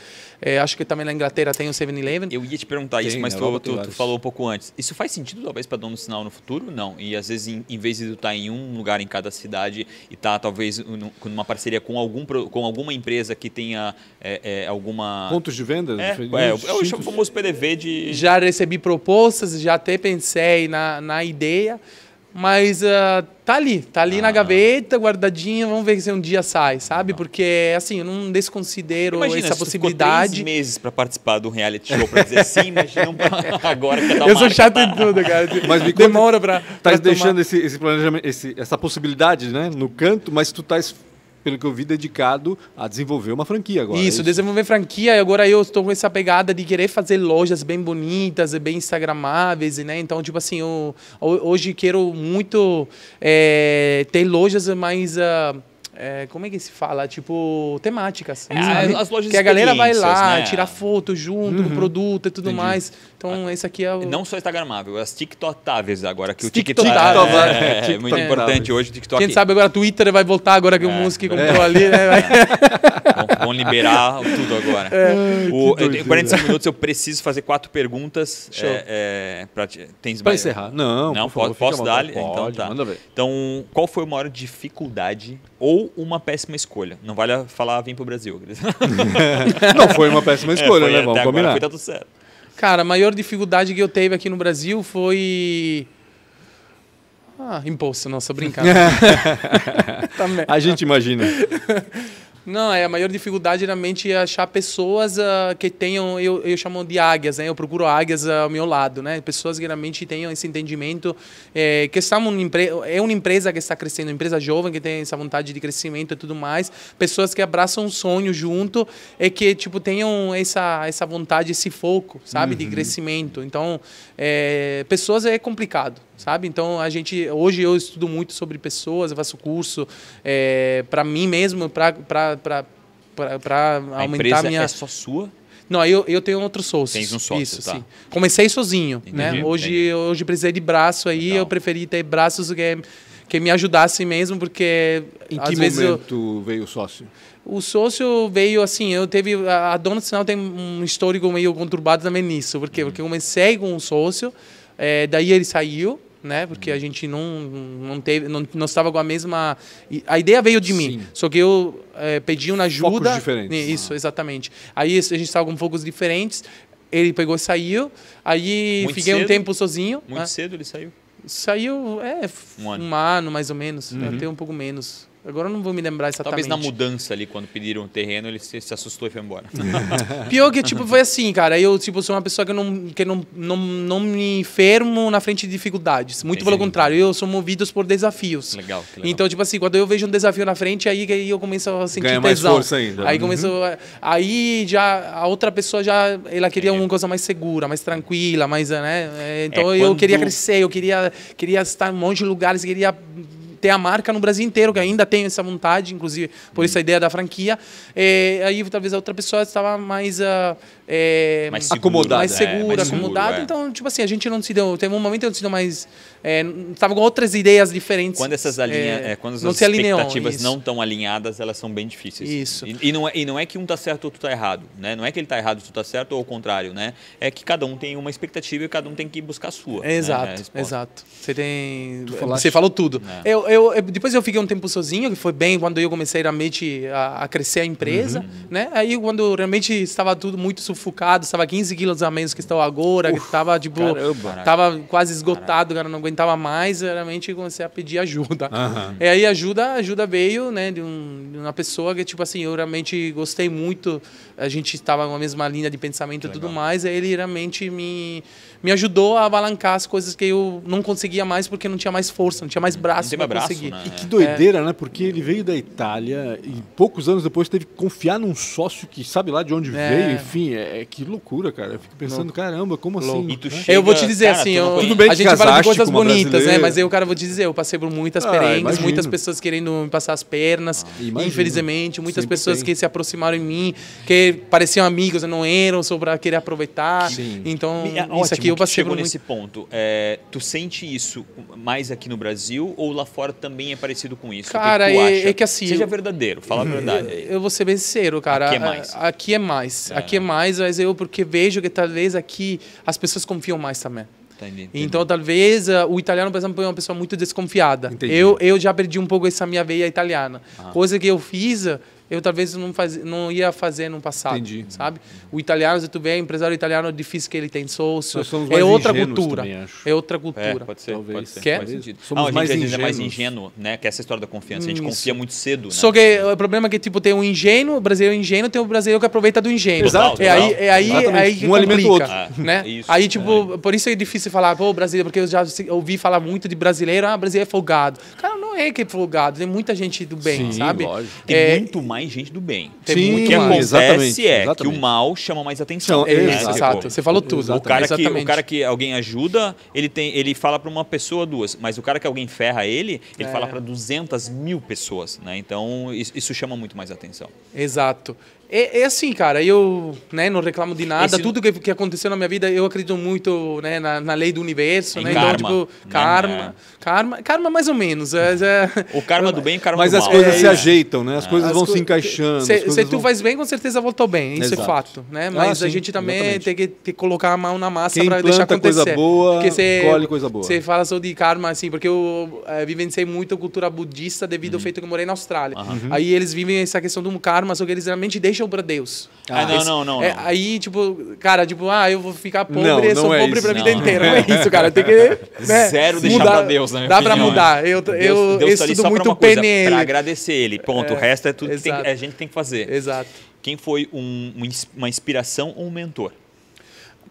acho que também na Inglaterra tem o 7-Eleven. Eu ia te perguntar tem, isso, mas tu, tu, tu falou um pouco antes. Isso faz sentido, talvez, para dar um sinal no futuro? Não. E às vezes, em, em vez de estar tá em um um lugar em cada cidade e tá talvez numa parceria com, algum, com alguma empresa que tenha é, é, alguma. Pontos de vendas? É, é, o é famoso PDV de. Já recebi propostas, já até pensei na, na ideia. Mas uh, tá ali, tá ali ah. na gaveta, guardadinha, vamos ver se um dia sai, sabe? Ah. Porque, assim, eu não desconsidero Imagina, essa possibilidade. Imagina, meses para participar do reality show para dizer sim, mas agora que tá Eu sou chato em tudo, cara. Mas me Demora para pra, Tá pra deixando esse, esse, planejamento, esse, essa possibilidade, né, no canto, mas tu tá pelo que eu vi, dedicado a desenvolver uma franquia agora. É isso, é isso? desenvolver franquia. E agora eu estou com essa pegada de querer fazer lojas bem bonitas e bem instagramáveis, né? Então, tipo assim, eu, hoje quero muito é, ter lojas mais... Uh, é, como é que se fala? Tipo, temáticas. É, sabe? As lojas que a galera vai lá, né? tirar foto junto uhum. do produto e tudo Entendi. mais. Então, a, ah, esse aqui é o... Não só Instagramável, é as TikTokáveis agora. que TikTok o TikTok é, é, é, é, muito importante hoje o TikTok. Quem sabe agora o Twitter vai voltar agora que o é, Musk comprou né? ali, né? Vão, liberar tudo agora. O, eu tenho 45 minutos, eu preciso fazer quatro perguntas. para tens pra encerrar. Não, Não pode, favor, posso dar? Então tá. Então, qual foi a maior dificuldade ou uma péssima escolha. Não vale falar vim o Brasil. não foi uma péssima é, escolha, é, foi, né? Vamos combinar. Foi tudo certo. Cara, a maior dificuldade que eu teve aqui no Brasil foi ah, imposto, não, só brincando. a gente imagina. Não, é, a maior dificuldade realmente é achar pessoas uh, que tenham, eu, eu chamo de águias, né? eu procuro águias uh, ao meu lado, né? pessoas que realmente tenham esse entendimento, é, que são um empre... é uma empresa que está crescendo, uma empresa jovem que tem essa vontade de crescimento e tudo mais, pessoas que abraçam um sonho junto e que tipo, tenham essa, essa vontade, esse foco, sabe, uhum. de crescimento. Então, é, pessoas é complicado sabe? Então a gente hoje eu estudo muito sobre pessoas, eu faço curso é, para mim mesmo, para para para aumentar empresa a minha. É só sua? Não, eu, eu tenho outros sócios. Tens um sócio, Isso, tá. sim. Comecei sozinho, né? entendi, né? Hoje entendi. hoje precisei de braço aí, eu preferi ter braços que que me ajudassem mesmo, porque em às que vezes momento eu... veio o sócio? O sócio veio assim, eu teve a, dona do sinal tem um histórico meio conturbado também nisso, porque hum. porque eu comecei com um sócio, é, daí ele saiu, né? Porque uhum. a gente não não teve não, não estava com a mesma a ideia veio de mim, só que eu é, pedi uma ajuda. Focos diferentes. Isso, uhum. exatamente. Aí a gente estava com focos diferentes. Ele pegou e saiu. Aí Muito fiquei cedo. um tempo sozinho. Muito né? cedo ele saiu. Saiu, é, um ano. um ano mais ou menos, uhum. até um pouco menos. Agora eu não vou me lembrar exatamente. Talvez na mudança ali, quando pediram o terreno, ele se, se assustou e foi embora. Pior que, tipo, foi assim, cara. Eu, tipo, sou uma pessoa que não, que não, não, não me enfermo na frente de dificuldades. Muito pelo contrário, eu sou movido por desafios. Legal, legal, Então, tipo assim, quando eu vejo um desafio na frente, aí, aí eu começo a sentir Ganha tesão. Mais força ainda. Aí uhum. começou. Aí já a outra pessoa já. Ela queria Entendi. uma coisa mais segura, mais tranquila, mais, né? É, então é quando... eu queria crescer, eu queria, queria estar em um monte de lugares, queria ter a marca no Brasil inteiro, que ainda tem essa vontade, inclusive por essa ideia da franquia. É, aí talvez a outra pessoa estava mais. Uh, é, mais acomodada. Né? É, mais segura, é, mais acomodada. Seguro, então, tipo assim, a gente não se deu. Teve um momento que não se deu mais é, estavam com outras ideias diferentes. Quando essas, alinha, é, é quando essas expectativas não estão alinhadas, elas são bem difíceis. Isso. E, e, não, é, e não é que um está certo ou outro está errado. Né? Não é que ele está errado e tu está certo ou o contrário. Né? É que cada um tem uma expectativa e cada um tem que buscar a sua. Né? Exato, né? exato. Você tem... Você falou tudo. É. Eu, eu, depois eu fiquei um tempo sozinho, que foi bem quando eu comecei realmente a, a crescer a empresa. Uhum. Né? Aí quando realmente estava tudo muito sufocado, estava 15 quilos a menos que estou agora, Uf, que estava tipo, quase esgotado, cara, não aguentava aguentava mais, realmente comecei a pedir ajuda. Uhum. E aí ajuda, ajuda veio, né, de, um, de, uma pessoa que tipo assim, eu realmente gostei muito, a gente estava numa mesma linha de pensamento e tudo mais, e ele realmente me me ajudou a abalancar as coisas que eu não conseguia mais porque não tinha mais força, não tinha mais braço para conseguir. Né? E que doideira, é. né? Porque ele veio da Itália e poucos anos depois teve que confiar num sócio que sabe lá de onde é. veio, enfim, é, é que loucura, cara. Eu fico pensando, Louco. caramba, como Louco. assim? Chega, eu vou te dizer cara, assim, eu, a gente fala de coisas boas, bonitas, né? Mas eu, cara, vou dizer, eu passei por muitas ah, perengues, imagino. muitas pessoas querendo me passar as pernas, ah, infelizmente, muitas Sempre pessoas tem. que se aproximaram em mim, que pareciam amigos, não eram, só pra querer aproveitar. Sim. Então, é, isso ótimo, aqui eu passei por nesse muito... ponto. É, tu sente isso mais aqui no Brasil ou lá fora também é parecido com isso? Cara, que é, é, que assim... Seja verdadeiro, fala a uhum. verdade. Eu, eu, vou ser bem sincero, cara. Aqui é mais. É, aqui é mais, é. aqui é mais mas eu porque vejo que talvez aqui as pessoas confiam mais também. Entendi, entendi. Então, talvez eh, o italiano, por exemplo, é uma pessoa muito desconfiada. Eu, eu já perdi um pouco essa minha veia italiana. Ah. Coisa que eu fiz eu talvez não, faz, não ia fazer no passado, Entendi. sabe? O italiano, se tu vê, empresário italiano, é difícil que ele tem sócio. Nós somos é mais é, outra cultura, também, é outra cultura. É, pode ser, Talvez. pode ser. Quer? Faz Somos não, a gente é mais ingênuo, né? Que é essa história da confiança. A gente Isso. confia muito cedo, né? Só que o problema é que, tipo, tem um ingênuo, o brasileiro é ingênuo, tem o um brasileiro que aproveita do ingênuo. Exato. É aí, é aí, é aí que um alimenta o outro. Ah, né? Isso, aí, tipo, é. por isso é difícil falar, pô, brasileiro, porque eu já ouvi falar muito de brasileiro, ah, brasileiro é folgado. Cara, não é que é folgado, tem muita gente do bem, Sim, sabe? Lógico. É, tem muito mais mais gente do bem. Sim, o que acontece exatamente, é exatamente. que o mal chama mais atenção. né? Exato, você falou tudo. Exatamente. O cara, que, exatamente. o cara que alguém ajuda, ele, tem, ele fala para uma pessoa, duas. Mas o cara que alguém ferra ele, ele é. fala para 200 mil pessoas. Né? Então, isso chama muito mais atenção. Exato. É, é, assim, cara, eu né, não reclamo de nada. Esse... Tudo que, que, aconteceu na minha vida, eu acredito muito né, na, na, lei do universo, em né? Então, karma. Então, tipo, né, karma, né. karma, karma mais ou menos. É, é. O karma do bem e o karma Mas do mal. Mas as coisas é, se ajeitam, né? As é. coisas as vão co se encaixando. Se, se tu vão... faz bem, com certeza voltou bem. Isso Exato. é fato, né? Ah, Mas ah, a gente também exatamente. tem que, colocar a mão na massa para deixar acontecer. coisa boa, porque cê, colhe coisa boa. Você fala só de karma, assim, porque eu eh, vivenciei muito a cultura budista devido uhum. ao feito que eu morei na Austrália. Uhum. Aí eles vivem essa questão do karma, só que eles realmente deixam deixam pra Deus. Ah, ah não, não, não, é, não, Aí, tipo, cara, tipo, ah, eu vou ficar pobre não, eu sou é pobre para pra vida inteira. Não é isso, cara. Tem que. Né, Zero mudar, deixar pra Deus, né? Dá para pra mudar. Eu, Deus, eu Deus tá estudo tá só muito pra PNL. Coisa, pra agradecer ele. Ponto. É, o resto é tudo exato. que tem, a gente tem que fazer. Exato. Quem foi um, uma inspiração ou um mentor?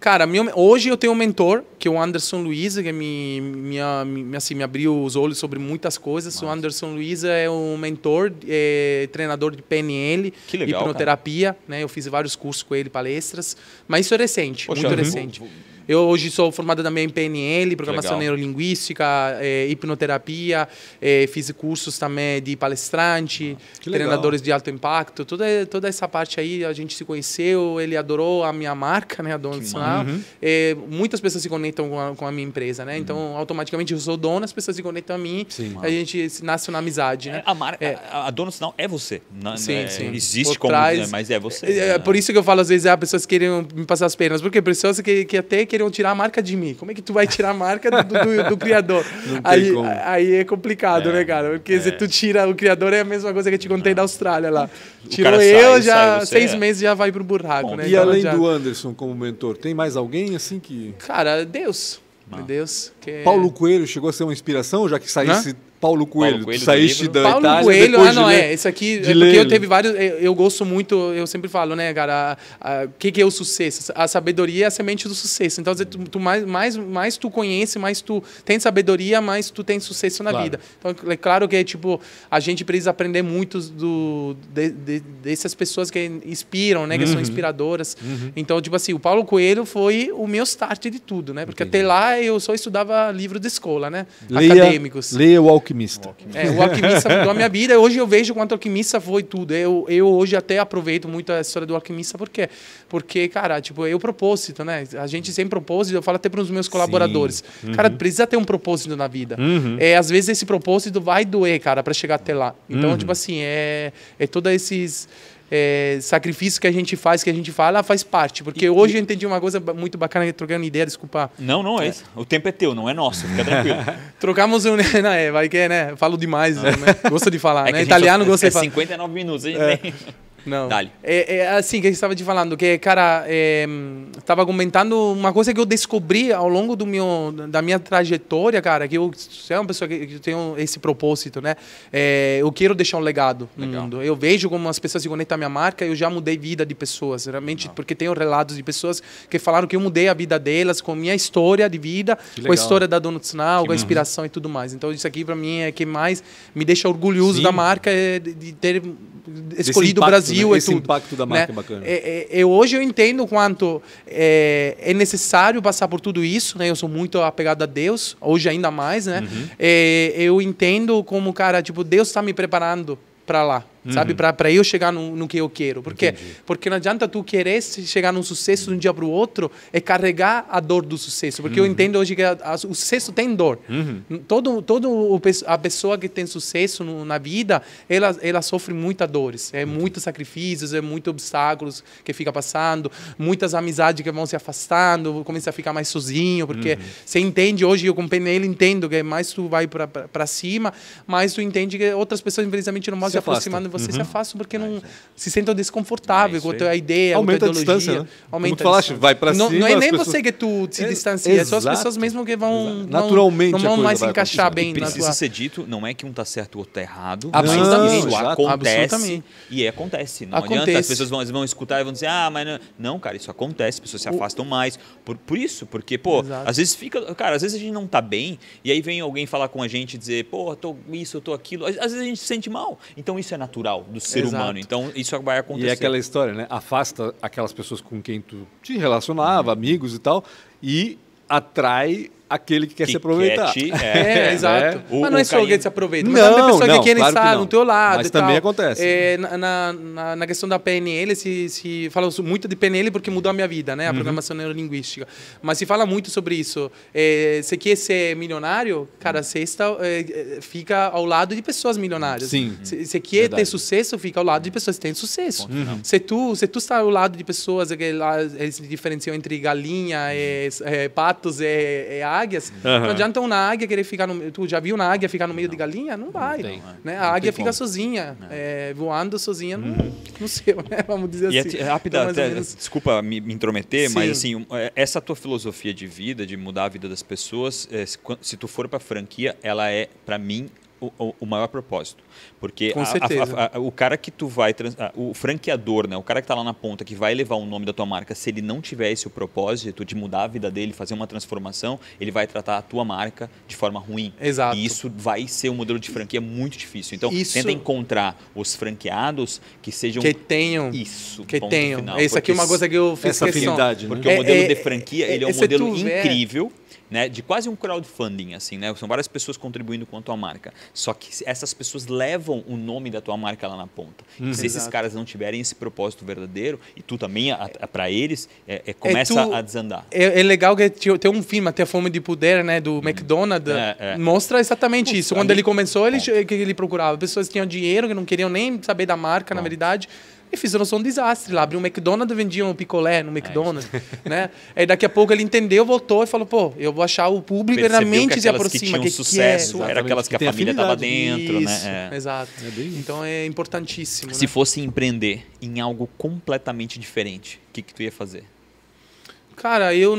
Cara, hoje eu tenho um mentor, que é o Anderson Luiza, que me, é me, assim, me abriu os olhos sobre muitas coisas. Nossa. O Anderson Luiza é um mentor, é, treinador de PNL, que legal, hipnoterapia. Né? Eu fiz vários cursos com ele, palestras. Mas isso é recente, Poxa, muito recente. Vou, vou eu hoje sou formada também em PNL, programação neurolinguística, é, hipnoterapia, é, fiz cursos também de palestrante, ah, treinadores de alto impacto, toda, toda essa parte aí a gente se conheceu, ele adorou a minha marca, né, a Dona uhum. é, Muitas pessoas se conectam com a, com a minha empresa, né? Então uhum. Então, automaticamente eu sou dona as pessoas se conectam a mim, sim, a gente nasce na amizade, né? É, a marca, é. a, a Dona Sinal é você. Não, sim, é, sim. Existe por como, trás, mas é você. É, é, né. é, Por isso que eu falo às vezes, ah, pessoas querem me passar as pernas, porque pessoas que, que até querem queriam tirar a marca de mim. Como é que tu vai tirar a marca do, do, do criador? aí, aí é complicado, é, né, cara? Porque é. se tu tira o criador, é a mesma coisa que eu te contei da Austrália lá. Tirou eu, sai, já sai seis é. meses já vai pro buraco, Bom, né? E então, além já... do Anderson como mentor, tem mais alguém assim que. Cara, Deus. Ah. Deus. Que... É- Paulo Coelho chegou a ser uma inspiração, já que saísse. Hã? Paulo Coelho, Paulo Coelho saíste da Paulo Itália. Coelho, depois ah, não, de ler, é. Isso aqui é porque ler. eu teve vários. Eu, eu, gosto muito, eu sempre falo, né, cara, o que, que é o sucesso? A sabedoria é a semente do sucesso. Então, tu, tu mais, mais, mais tu conhece, mais tu tem sabedoria, mais tu tem sucesso na claro. vida. Então, é claro que, tipo, a gente precisa aprender muito do, de, de, dessas pessoas que inspiram, né? Que uhum. são inspiradoras. Uhum. Então, tipo assim, o Paulo Coelho foi o meu start de tudo, né? Porque Entendi. até lá eu só estudava livro de escola, né? Leia, Acadêmicos. Leia o Alquim alquimista. O alquimista. É, o alquimista mudou a minha vida. Hoje eu vejo quanto alquimista foi tudo. Eu, eu hoje até aproveito muito a história do alquimista, por quê? Porque, cara, tipo, eu é propósito, né? A gente sem propósito, eu falo até para os meus colaboradores. Uhum. Cara, precisa ter um propósito na vida. Uhum. É, às vezes esse propósito vai doer, cara, para chegar até lá. Então, uhum. tipo assim, é, é todos esses é, sacrifício que a gente faz, que a gente fala, faz parte. Porque e, hoje e... eu entendi uma coisa muito bacana, é trocando ideia, desculpa. Não, não é, é, isso. O tempo é teu, não é nosso, fica tranquilo. Trocamos um. Não, é, vai que é, né? Falo demais, é. né? Gosto de falar, é né? Italiano gosta é de falar. 59 minutos, hein? É. Não. É, é, assim que a gente estava te falando, que, cara, estava é, comentando uma coisa que eu descobri ao longo do meu, da minha trajetória, cara, que eu sou uma pessoa que, que esse propósito, né? É, eu quero deixar um legado Legal. no mundo. Eu vejo como as pessoas se conectam à minha marca, eu já mudei vida de pessoas, realmente, Legal. porque tenho relatos de pessoas que falaram que eu mudei a vida delas com a minha história de vida, com a história da Donuts Now, com a uhum. inspiração e tudo mais. Então, isso aqui, para mim, é que mais me deixa orgulhoso Sim. da marca, é de ter escolhido o Brasil. Né? Brasil. Né? Esse tudo, impacto da né? marca né? é bacana. É, é, hoje eu entendo o quanto é, é, necessário passar por tudo isso, né? Eu sou muito apegado a Deus, hoje ainda mais, né? Uhum. É, eu entendo como, cara, tipo, Deus está me preparando para lá. Uhum. Sabe? Para eu chegar no, no, que eu quero. porque Porque não adianta tu querer chegar num sucesso de um dia para o outro e carregar a dor do sucesso. Porque uhum. eu entendo hoje que a, a, o sucesso tem dor. Uhum. Todo, todo a pessoa que tem sucesso no, na vida, ela, ela sofre muitas dores. É muitos sacrifícios, é muitos obstáculos que fica passando, muitas amizades que vão se afastando, começa a ficar mais sozinho. Porque uhum. você entende hoje, eu com ele entendo que é mais tu vai para cima, mais tu entende que outras pessoas, infelizmente, não vão se, se aproximando você uhum. se afasta porque não se senta desconfortável com é a tua ideia, aumenta a, distância, né? aumenta Como tu falaste, vai para cima. Não, é nem pessoas... você que é tu se distancia, é são as pessoas mesmo que vão naturalmente não, não vão mais se encaixar bem. E precisa tua... ser dito, não é que um tá certo ou tá errado, absolutamente. Não, isso acontece absolutamente. e é, acontece. Não acontece. adianta as pessoas vão, vão escutar e vão dizer ah, mas não, não cara, isso acontece, as pessoas se afastam o... mais por, por isso, porque pô, Exato. às vezes fica, cara, às vezes a gente não tá bem e aí vem alguém falar com a gente dizer pô, tô isso, eu tô aquilo, às vezes a gente se sente mal. Então isso é natural natural do ser Exato. humano. Então, isso vai acontecer. E é aquela história, né? Afasta aquelas pessoas com quem tu te relacionava, amigos e tal, e atrai aquele que quer que se aproveitar. Quer te, é, é, né? exato. Né? Mas não é só alguém se aproveita. Mas não, também pessoa não, que quer claro estar que no teu lado. Mas também tal. acontece. É, na, na, na, questão da PNL, se, se fala muito de PNL porque mudou a minha vida, né? A uhum. programação neurolinguística. Mas se fala muito sobre isso. É, você quer ser milionário? Cara, sexta é, é, fica ao lado de pessoas milionárias. Sim. Se, quer Verdade. ter sucesso, fica ao lado de pessoas que têm sucesso. Uhum. Se, tu, se tu está ao lado de pessoas é que eles diferenciam entre galinha, e, é, patos e, e ar, águias. Uhum. Não adianta uma águia querer ficar no. Tu já viu uma águia ficar no meio não. de galinha? Não vai. Não tem, né? A águia fica como. sozinha, é, é voando sozinha uhum. no, no céu, né? Vamos dizer e é assim. É rápida, então, menos... desculpa me, me intrometer, Sim. mas assim, essa tua filosofia de vida, de mudar a vida das pessoas, se, se tu for para franquia, ela é, para mim, o, o maior propósito. Porque a, a, a, o cara que tu vai, trans, o franqueador, né, o cara que está lá na ponta, que vai levar o nome da tua marca, se ele não tiver esse propósito de mudar a vida dele, fazer uma transformação, ele vai tratar a tua marca de forma ruim. Exato. E isso vai ser um modelo de franquia muito difícil. Então, isso... tenta encontrar os franqueados que sejam... Que tenham. Isso. Que tenham. Final, aqui é uma coisa que eu fiz Essa questão. afinidade, né? Porque é, o modelo é, de franquia, é, ele é um é modelo é. incrível né, de quase um crowdfunding, assim, né? São várias pessoas contribuindo com a tua marca. Só que essas pessoas levam o nome da tua marca lá na ponta. Hum, se esses caras não tiverem esse propósito verdadeiro, e tu também, para eles, é, é, começa é, tu, a desandar. É, é legal que tem um filme, até a Fome de Poder, né, do hum. McDonald's, é, mostra exatamente Puxa, isso. Quando ele começou, ele, que ele procurava pessoas que tinham dinheiro, que não queriam nem saber da marca, Bom. na verdade e fizeram só um desastre lá. Abriu um McDonald's, vendiam um picolé no é McDonald's, é né? Aí daqui a pouco ele entendeu, voltou e falou, pô, eu vou achar o público realmente se aproxima. que tinham que sucesso, que é. era aquelas que, que a família estava dentro, né? Isso, né? É. Exato. É então é importantíssimo. Se né? fosse empreender em algo completamente diferente, o que, que tu ia fazer? Cara, eu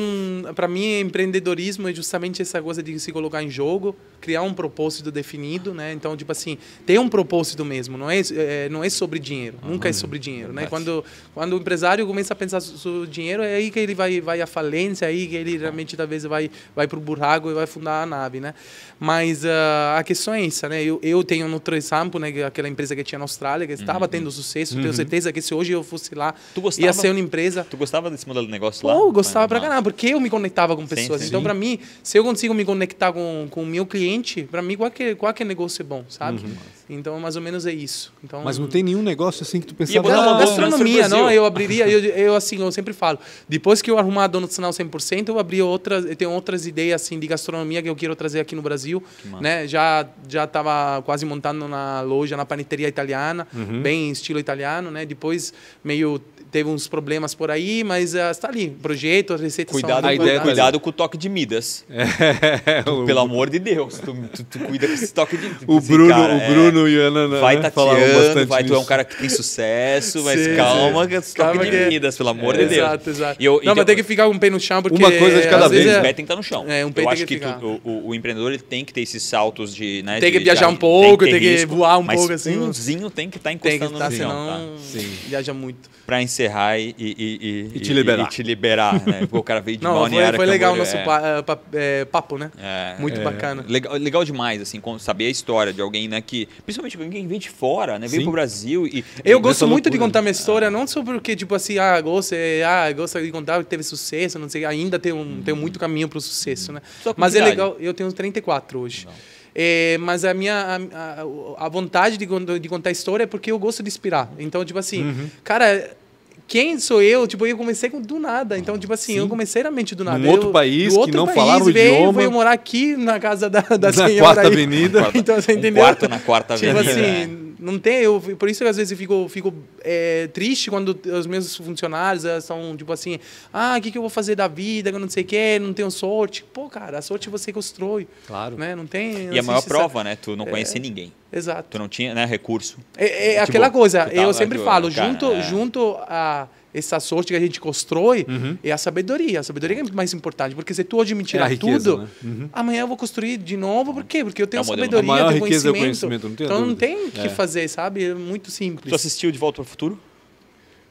para mim empreendedorismo é justamente essa coisa de se colocar em jogo, criar um propósito definido, né? Então, tipo assim, ter um propósito mesmo, não é, é não é sobre dinheiro, ah, nunca é hum, sobre dinheiro, né? Quando, quando o empresário começa a pensar sobre dinheiro, é aí que ele vai, vai à falência, é aí que ele realmente talvez vai, vai para o buraco e vai fundar a nave, né? Mas uh, a questão é essa, né? Eu, eu tenho no exemplo, né? É aquela empresa que tinha na Austrália, que estava uhum. tendo sucesso, uhum. tenho certeza que se hoje eu fosse lá, gostava, ia ser uma empresa... Tu gostava desse modelo de negócio lá? Eu gostava para caramba, porque eu me conectava com pessoas. Sim, sim. Então, para mim, se eu consigo me conectar com, com o meu cliente, cliente, para mim, qualquer é qualquer é negócio é bom, sabe? Uhum. Então, mais ou menos é isso. Então, Mas não tem nenhum negócio assim que tu pensava... Ah, não, gastronomia, não, eu abriria, eu, eu assim, eu sempre falo, depois que eu arrumar a Dona do Sinal 100%, eu abri outras, eu tenho outras ideias, assim, de gastronomia que eu quero trazer aqui no Brasil, né? Já, já estava quase montando na loja, na panetteria italiana, uhum. bem estilo italiano, né? Depois, meio teve uns problemas por aí, mas está ah, uh, ali. Projeto, receita cuidado, a ideia, Cuidado com o toque de Midas. É, tu, Pelo amor de Deus, tu, tu, tu, cuida com esse toque de Midas. O Bruno, cara, o é. Bruno é, e Ana né, Vai tateando, vai, nisso. tu é um cara que tem sucesso, mas sim, calma com esse toque de é- Midas, pelo amor é, de Deus. Exato, exato. Eu, Não, então, mas tem que ficar um pé no chão, porque... Uma coisa de cada vez. É... pé tem que estar no chão. É, um pé eu acho que, tu, o, o, empreendedor ele tem que ter esses saltos de... Né, tem que de, viajar um pouco, tem que voar um pouco. assim um zinho tem que tá estar encostando no tá, chão. Senão tá? viaja muito. encerrar encerrar e, e, e, e te liberar. te liberar né? o cara veio de Não, Foi, foi é legal o nosso é. pa, é, papo, né? É, é. Muito bacana. Legal, legal demais, assim, saber a história de alguém, né? Que, principalmente que vem de fora, né? Veio pro Brasil e. Eu gosto muito de contar minha história, não só porque tipo assim, ah, gosto, eh, ah, gosto de contar que teve sucesso, não sei, ainda tem, um, uhum. tem muito caminho pro sucesso, né? Mas é legal, eu tenho 34 hoje. Não. É, mas a minha a, a, a vontade de, de, contar história é porque eu gosto de inspirar. Então, tipo assim, uhum. cara, quem sou eu? Tipo, eu comecei com, do nada. Então, tipo assim, Sim. eu comecei realmente do nada. Num outro país, outro que não falava o veio, idioma. Eu morar aqui na casa da, da na senhora. Quarta aí. Avenida. Então, você um entendeu? quarto na Quarta tipo Avenida. Tipo assim, não tem... Eu, por isso que às vezes eu fico, fico é, triste quando os meus funcionários são, tipo assim, ah, o que, que eu vou fazer da vida, eu não sei o quê, não tenho sorte. Pô, cara, a sorte você constrói. Claro. Né? Não tem... Não e a maior prova, essa... né? Tu não é. conhecer ninguém. Exato. Tu não tinha né, recurso. É, é tipo, aquela coisa, eu sempre falo, cara, junto, é. junto a essa sorte que a gente constrói, uhum. é a sabedoria. A sabedoria é mais importante, porque se tu hoje me tirar é riqueza, tudo, né? uhum. amanhã eu vou construir de novo, por quê? Porque eu tenho é sabedoria, tenho é conhecimento. conhecimento não então não tem o que é. fazer, sabe? É muito simples. Tu assistiu De Volta para o Futuro?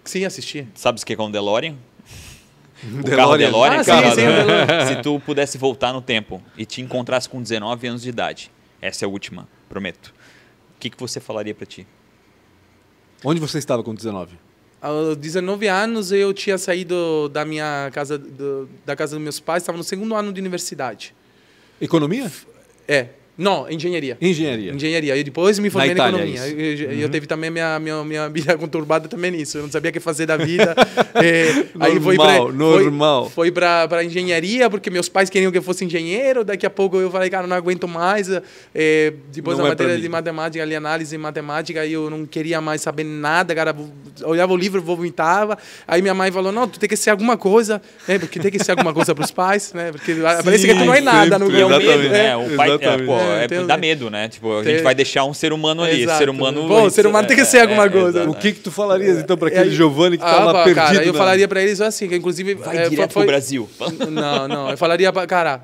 Sim, assisti. Sabes o que é com o DeLorean? O DeLorean. carro DeLorean, ah, sim, DeLorean. Se tu pudesse voltar no tempo e te encontrasse com 19 anos de idade, essa é a última, prometo que, que você falaria para ti? Onde você estava com 19? Aos 19 anos eu tinha saído da minha casa, do, da casa dos meus pais, estava no segundo ano de universidade. Economia? É, não, engenharia. Engenharia. Engenharia. E depois me formei na, na é economia. E eu, uhum. eu, teve também minha, minha, minha vida conturbada também nisso. Eu não sabia o que fazer da vida. normal, é, aí foi pra, normal. Foi, foi pra, engenharia, porque meus pais queriam que eu fosse engenheiro. Daqui a pouco eu falei, cara, não aguento mais. É, depois da a é matéria de matemática, ali análise em matemática, aí eu não queria mais saber nada, cara. Olhava o livro, vomitava. Aí minha mãe falou, não, tu tem que ser alguma coisa, Porque tem que ser alguma coisa pros pais, né? Porque Sim, parece que tu não é nada. Sempre, no, exatamente. Né? É, o pai, exatamente. É, pô, é, é tem, dá medo, né? Tipo, a gente vai deixar um ser humano ali. Exato. Ser humano. Bom, o ser humano tem que é, ser alguma é, coisa. o que que tu falarias então para aquele Giovanni que ah, tá perdido? Cara, eu falaria para eles assim, que inclusive vai é, direto foi... pro Brasil. Não, não, eu falaria pra, cara,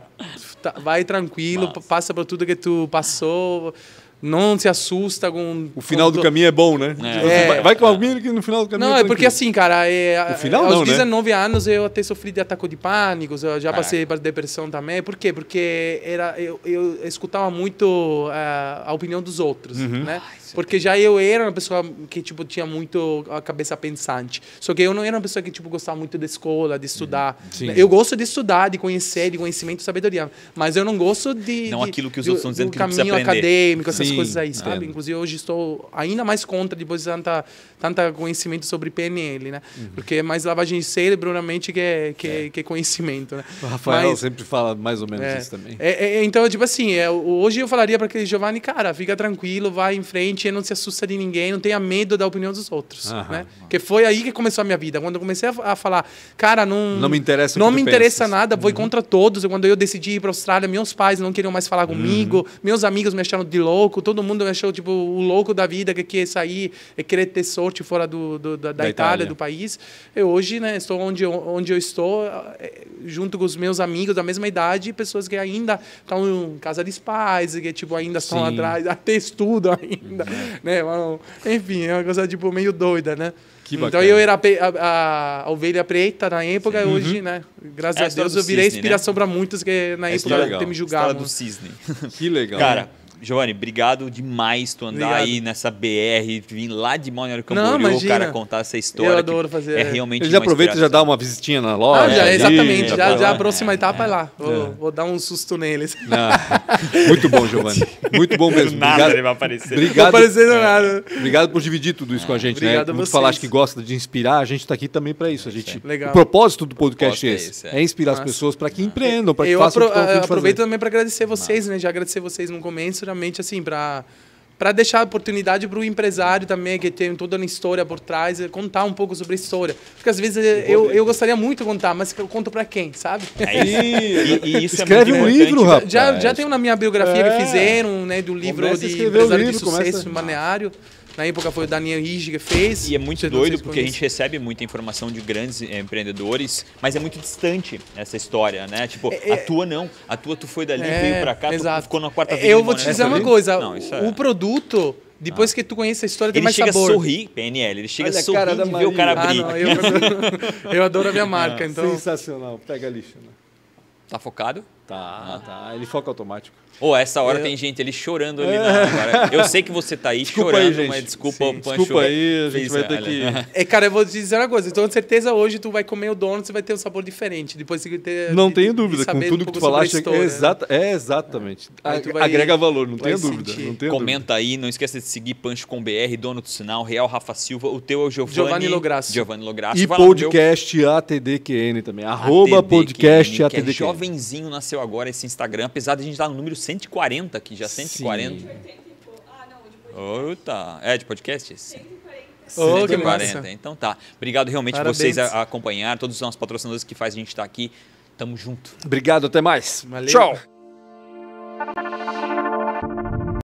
tá, vai tranquilo, passa por tudo que tu passou não se assusta com. O final com... do caminho é bom, né? É. Tipo, é. Vai, vai com alguém que no final do caminho. Não, é, é porque assim, cara, é, o final, aos não, 19 né? anos eu até sofri de ataque de pânico, eu já é. passei por depressão também. Por quê? Porque era, eu, eu escutava muito uh, a opinião dos outros, uhum. né? Ai, porque já eu era uma pessoa que, tipo, tinha muito a cabeça pensante. Só que eu não era uma pessoa que, tipo, gostava muito da escola, de estudar. Uhum. Sim. Eu gosto de estudar, de conhecer, de conhecimento e sabedoria. Mas eu não gosto de... Não de, aquilo que os outros estão dizendo que precisa caminho acadêmico, essas Sim, coisas aí, entendo. sabe? Inclusive, hoje estou ainda mais contra, depois de tanta, tanta conhecimento sobre PNL, né? Uhum. Porque é mais lavagem de cérebro na mente que, é, que, é. é. que é conhecimento, né? O Rafael Mas, sempre fala mais ou menos é. isso também. É, então, tipo assim, hoje eu falaria para aquele Giovanni, cara, fica tranquilo, vai em frente, não se assusta de ninguém, não tenha medo da opinião dos outros. Aham, né? Que foi aí que começou a minha vida. Quando eu comecei a, falar, cara, não. Não me interessa Não me interessa pensas. nada, vou uhum. contra todos. Quando eu decidi ir para a Austrália, meus pais não queriam mais falar comigo, uhum. meus amigos me acharam de louco, todo mundo me achou tipo o louco da vida que quer sair e é querer ter sorte fora do, do da, da, da Itália, Itália, do país. E hoje, né, estou onde eu, onde eu estou, eh, junto com os meus amigos da mesma idade, pessoas que ainda estão em casa dos pais, que tipo, ainda estão atrás, até estudo ainda né? né enfim, é uma coisa tipo meio doida, né? então eu era a, a, ovelha preta na época e hoje, uhum. né? Graças é a, a Deus eu virei cisne, né? inspiração né? para muitos que na é época ter me julgado. História do cisne. que legal. Cara, Giovanni, obrigado demais tu andar obrigado. aí nessa BR, vir lá de Maurício Camboriú, o cara contar essa história. Eu adoro fazer. É realmente Ele já aproveita e já dá uma visitinha na loja. Ah, já, exatamente. já, já, tá já a próxima é. etapa é, lá. Vou, é. vou, dar um susto neles. Muito bom, Giovanni. Muito bom mesmo. Nada obrigado, ele vai aparecer. Obrigado, não é. nada. Obrigado por dividir tudo isso com a gente. Né? Obrigado né? a vocês. Falar, acho que gosta de inspirar, a gente está aqui também para isso. A gente, Legal. O propósito do podcast propósito é, é esse. É, é inspirar Nossa. as pessoas para que empreendam, para que eu façam apro o que eu aproveito fazer. também para agradecer vocês, né? Já agradecer vocês no começo, realmente, assim, para para deixar a oportunidade para o empresário também, que tem toda uma história por trás, eh, contar um pouco sobre a história. Porque às vezes eh, eu, eu gostaria muito de contar, mas eu conto para quem, sabe? É isso. e, e isso é Escreve é um livro, rapaz. Já, já tem na minha biografia é. que fizeram, né, do livro começa de empresário livro, de sucesso, começa na época foi o Daniel Higge que fez. E é muito doido porque a gente recebe muita informação de grandes eh, empreendedores, mas é muito distante essa história, né? Tipo, é, é- a tua não. A tua tu foi dali, é, veio pra cá, exato. ficou na quarta é, vez. Eu vou te né? dizer uma coisa, não, é- o produto... Depois ah. que tu conhece a história, tem mais sabor. Ele chega a sorrir, PNL. Ele chega a sorrir e vê o cara ah, abrir. Ah, não, eu, eu, adoro a minha marca, ah, então... Sensacional. Pega lixo, né? Tá focado? Tá, ah, tá. Ele foca automático. Ou oh, essa hora tem gente ali chorando ali é. na Eu sei que você tá aí desculpa chorando, aí, mas desculpa, Sim. o Pancho. Desculpa é aí, a gente vai ter que. É, cara, eu vou te dizer uma coisa. Então, com certeza, hoje tu vai comer o donut e vai ter um sabor diferente. Depois você ter. Não tenho dúvida, com tudo que tu falaste. É, exata, né? é exatamente. É. Vai, Agrega valor, não tenho dúvida. Não tenho Comenta dúvida. aí, não esqueça de seguir Pancho com BR, dono do sinal, Real Rafa Silva. O teu é o Giovanni. Giovanni Lograsso Giovanni Lograssi. E podcast ATDQN também. Arroba podcast ATDQN. É jovenzinho nasceu agora esse Instagram, apesar de a gente estar no número 140 aqui, já 140. Sim. Ah, não, de podcast? É, de podcast? 140. 140. Então tá. Obrigado realmente Parabéns. vocês a, a acompanhar, todos os nossos patrocinadores que fazem a gente estar aqui. Tamo junto. Obrigado, até mais. Valeu. Tchau.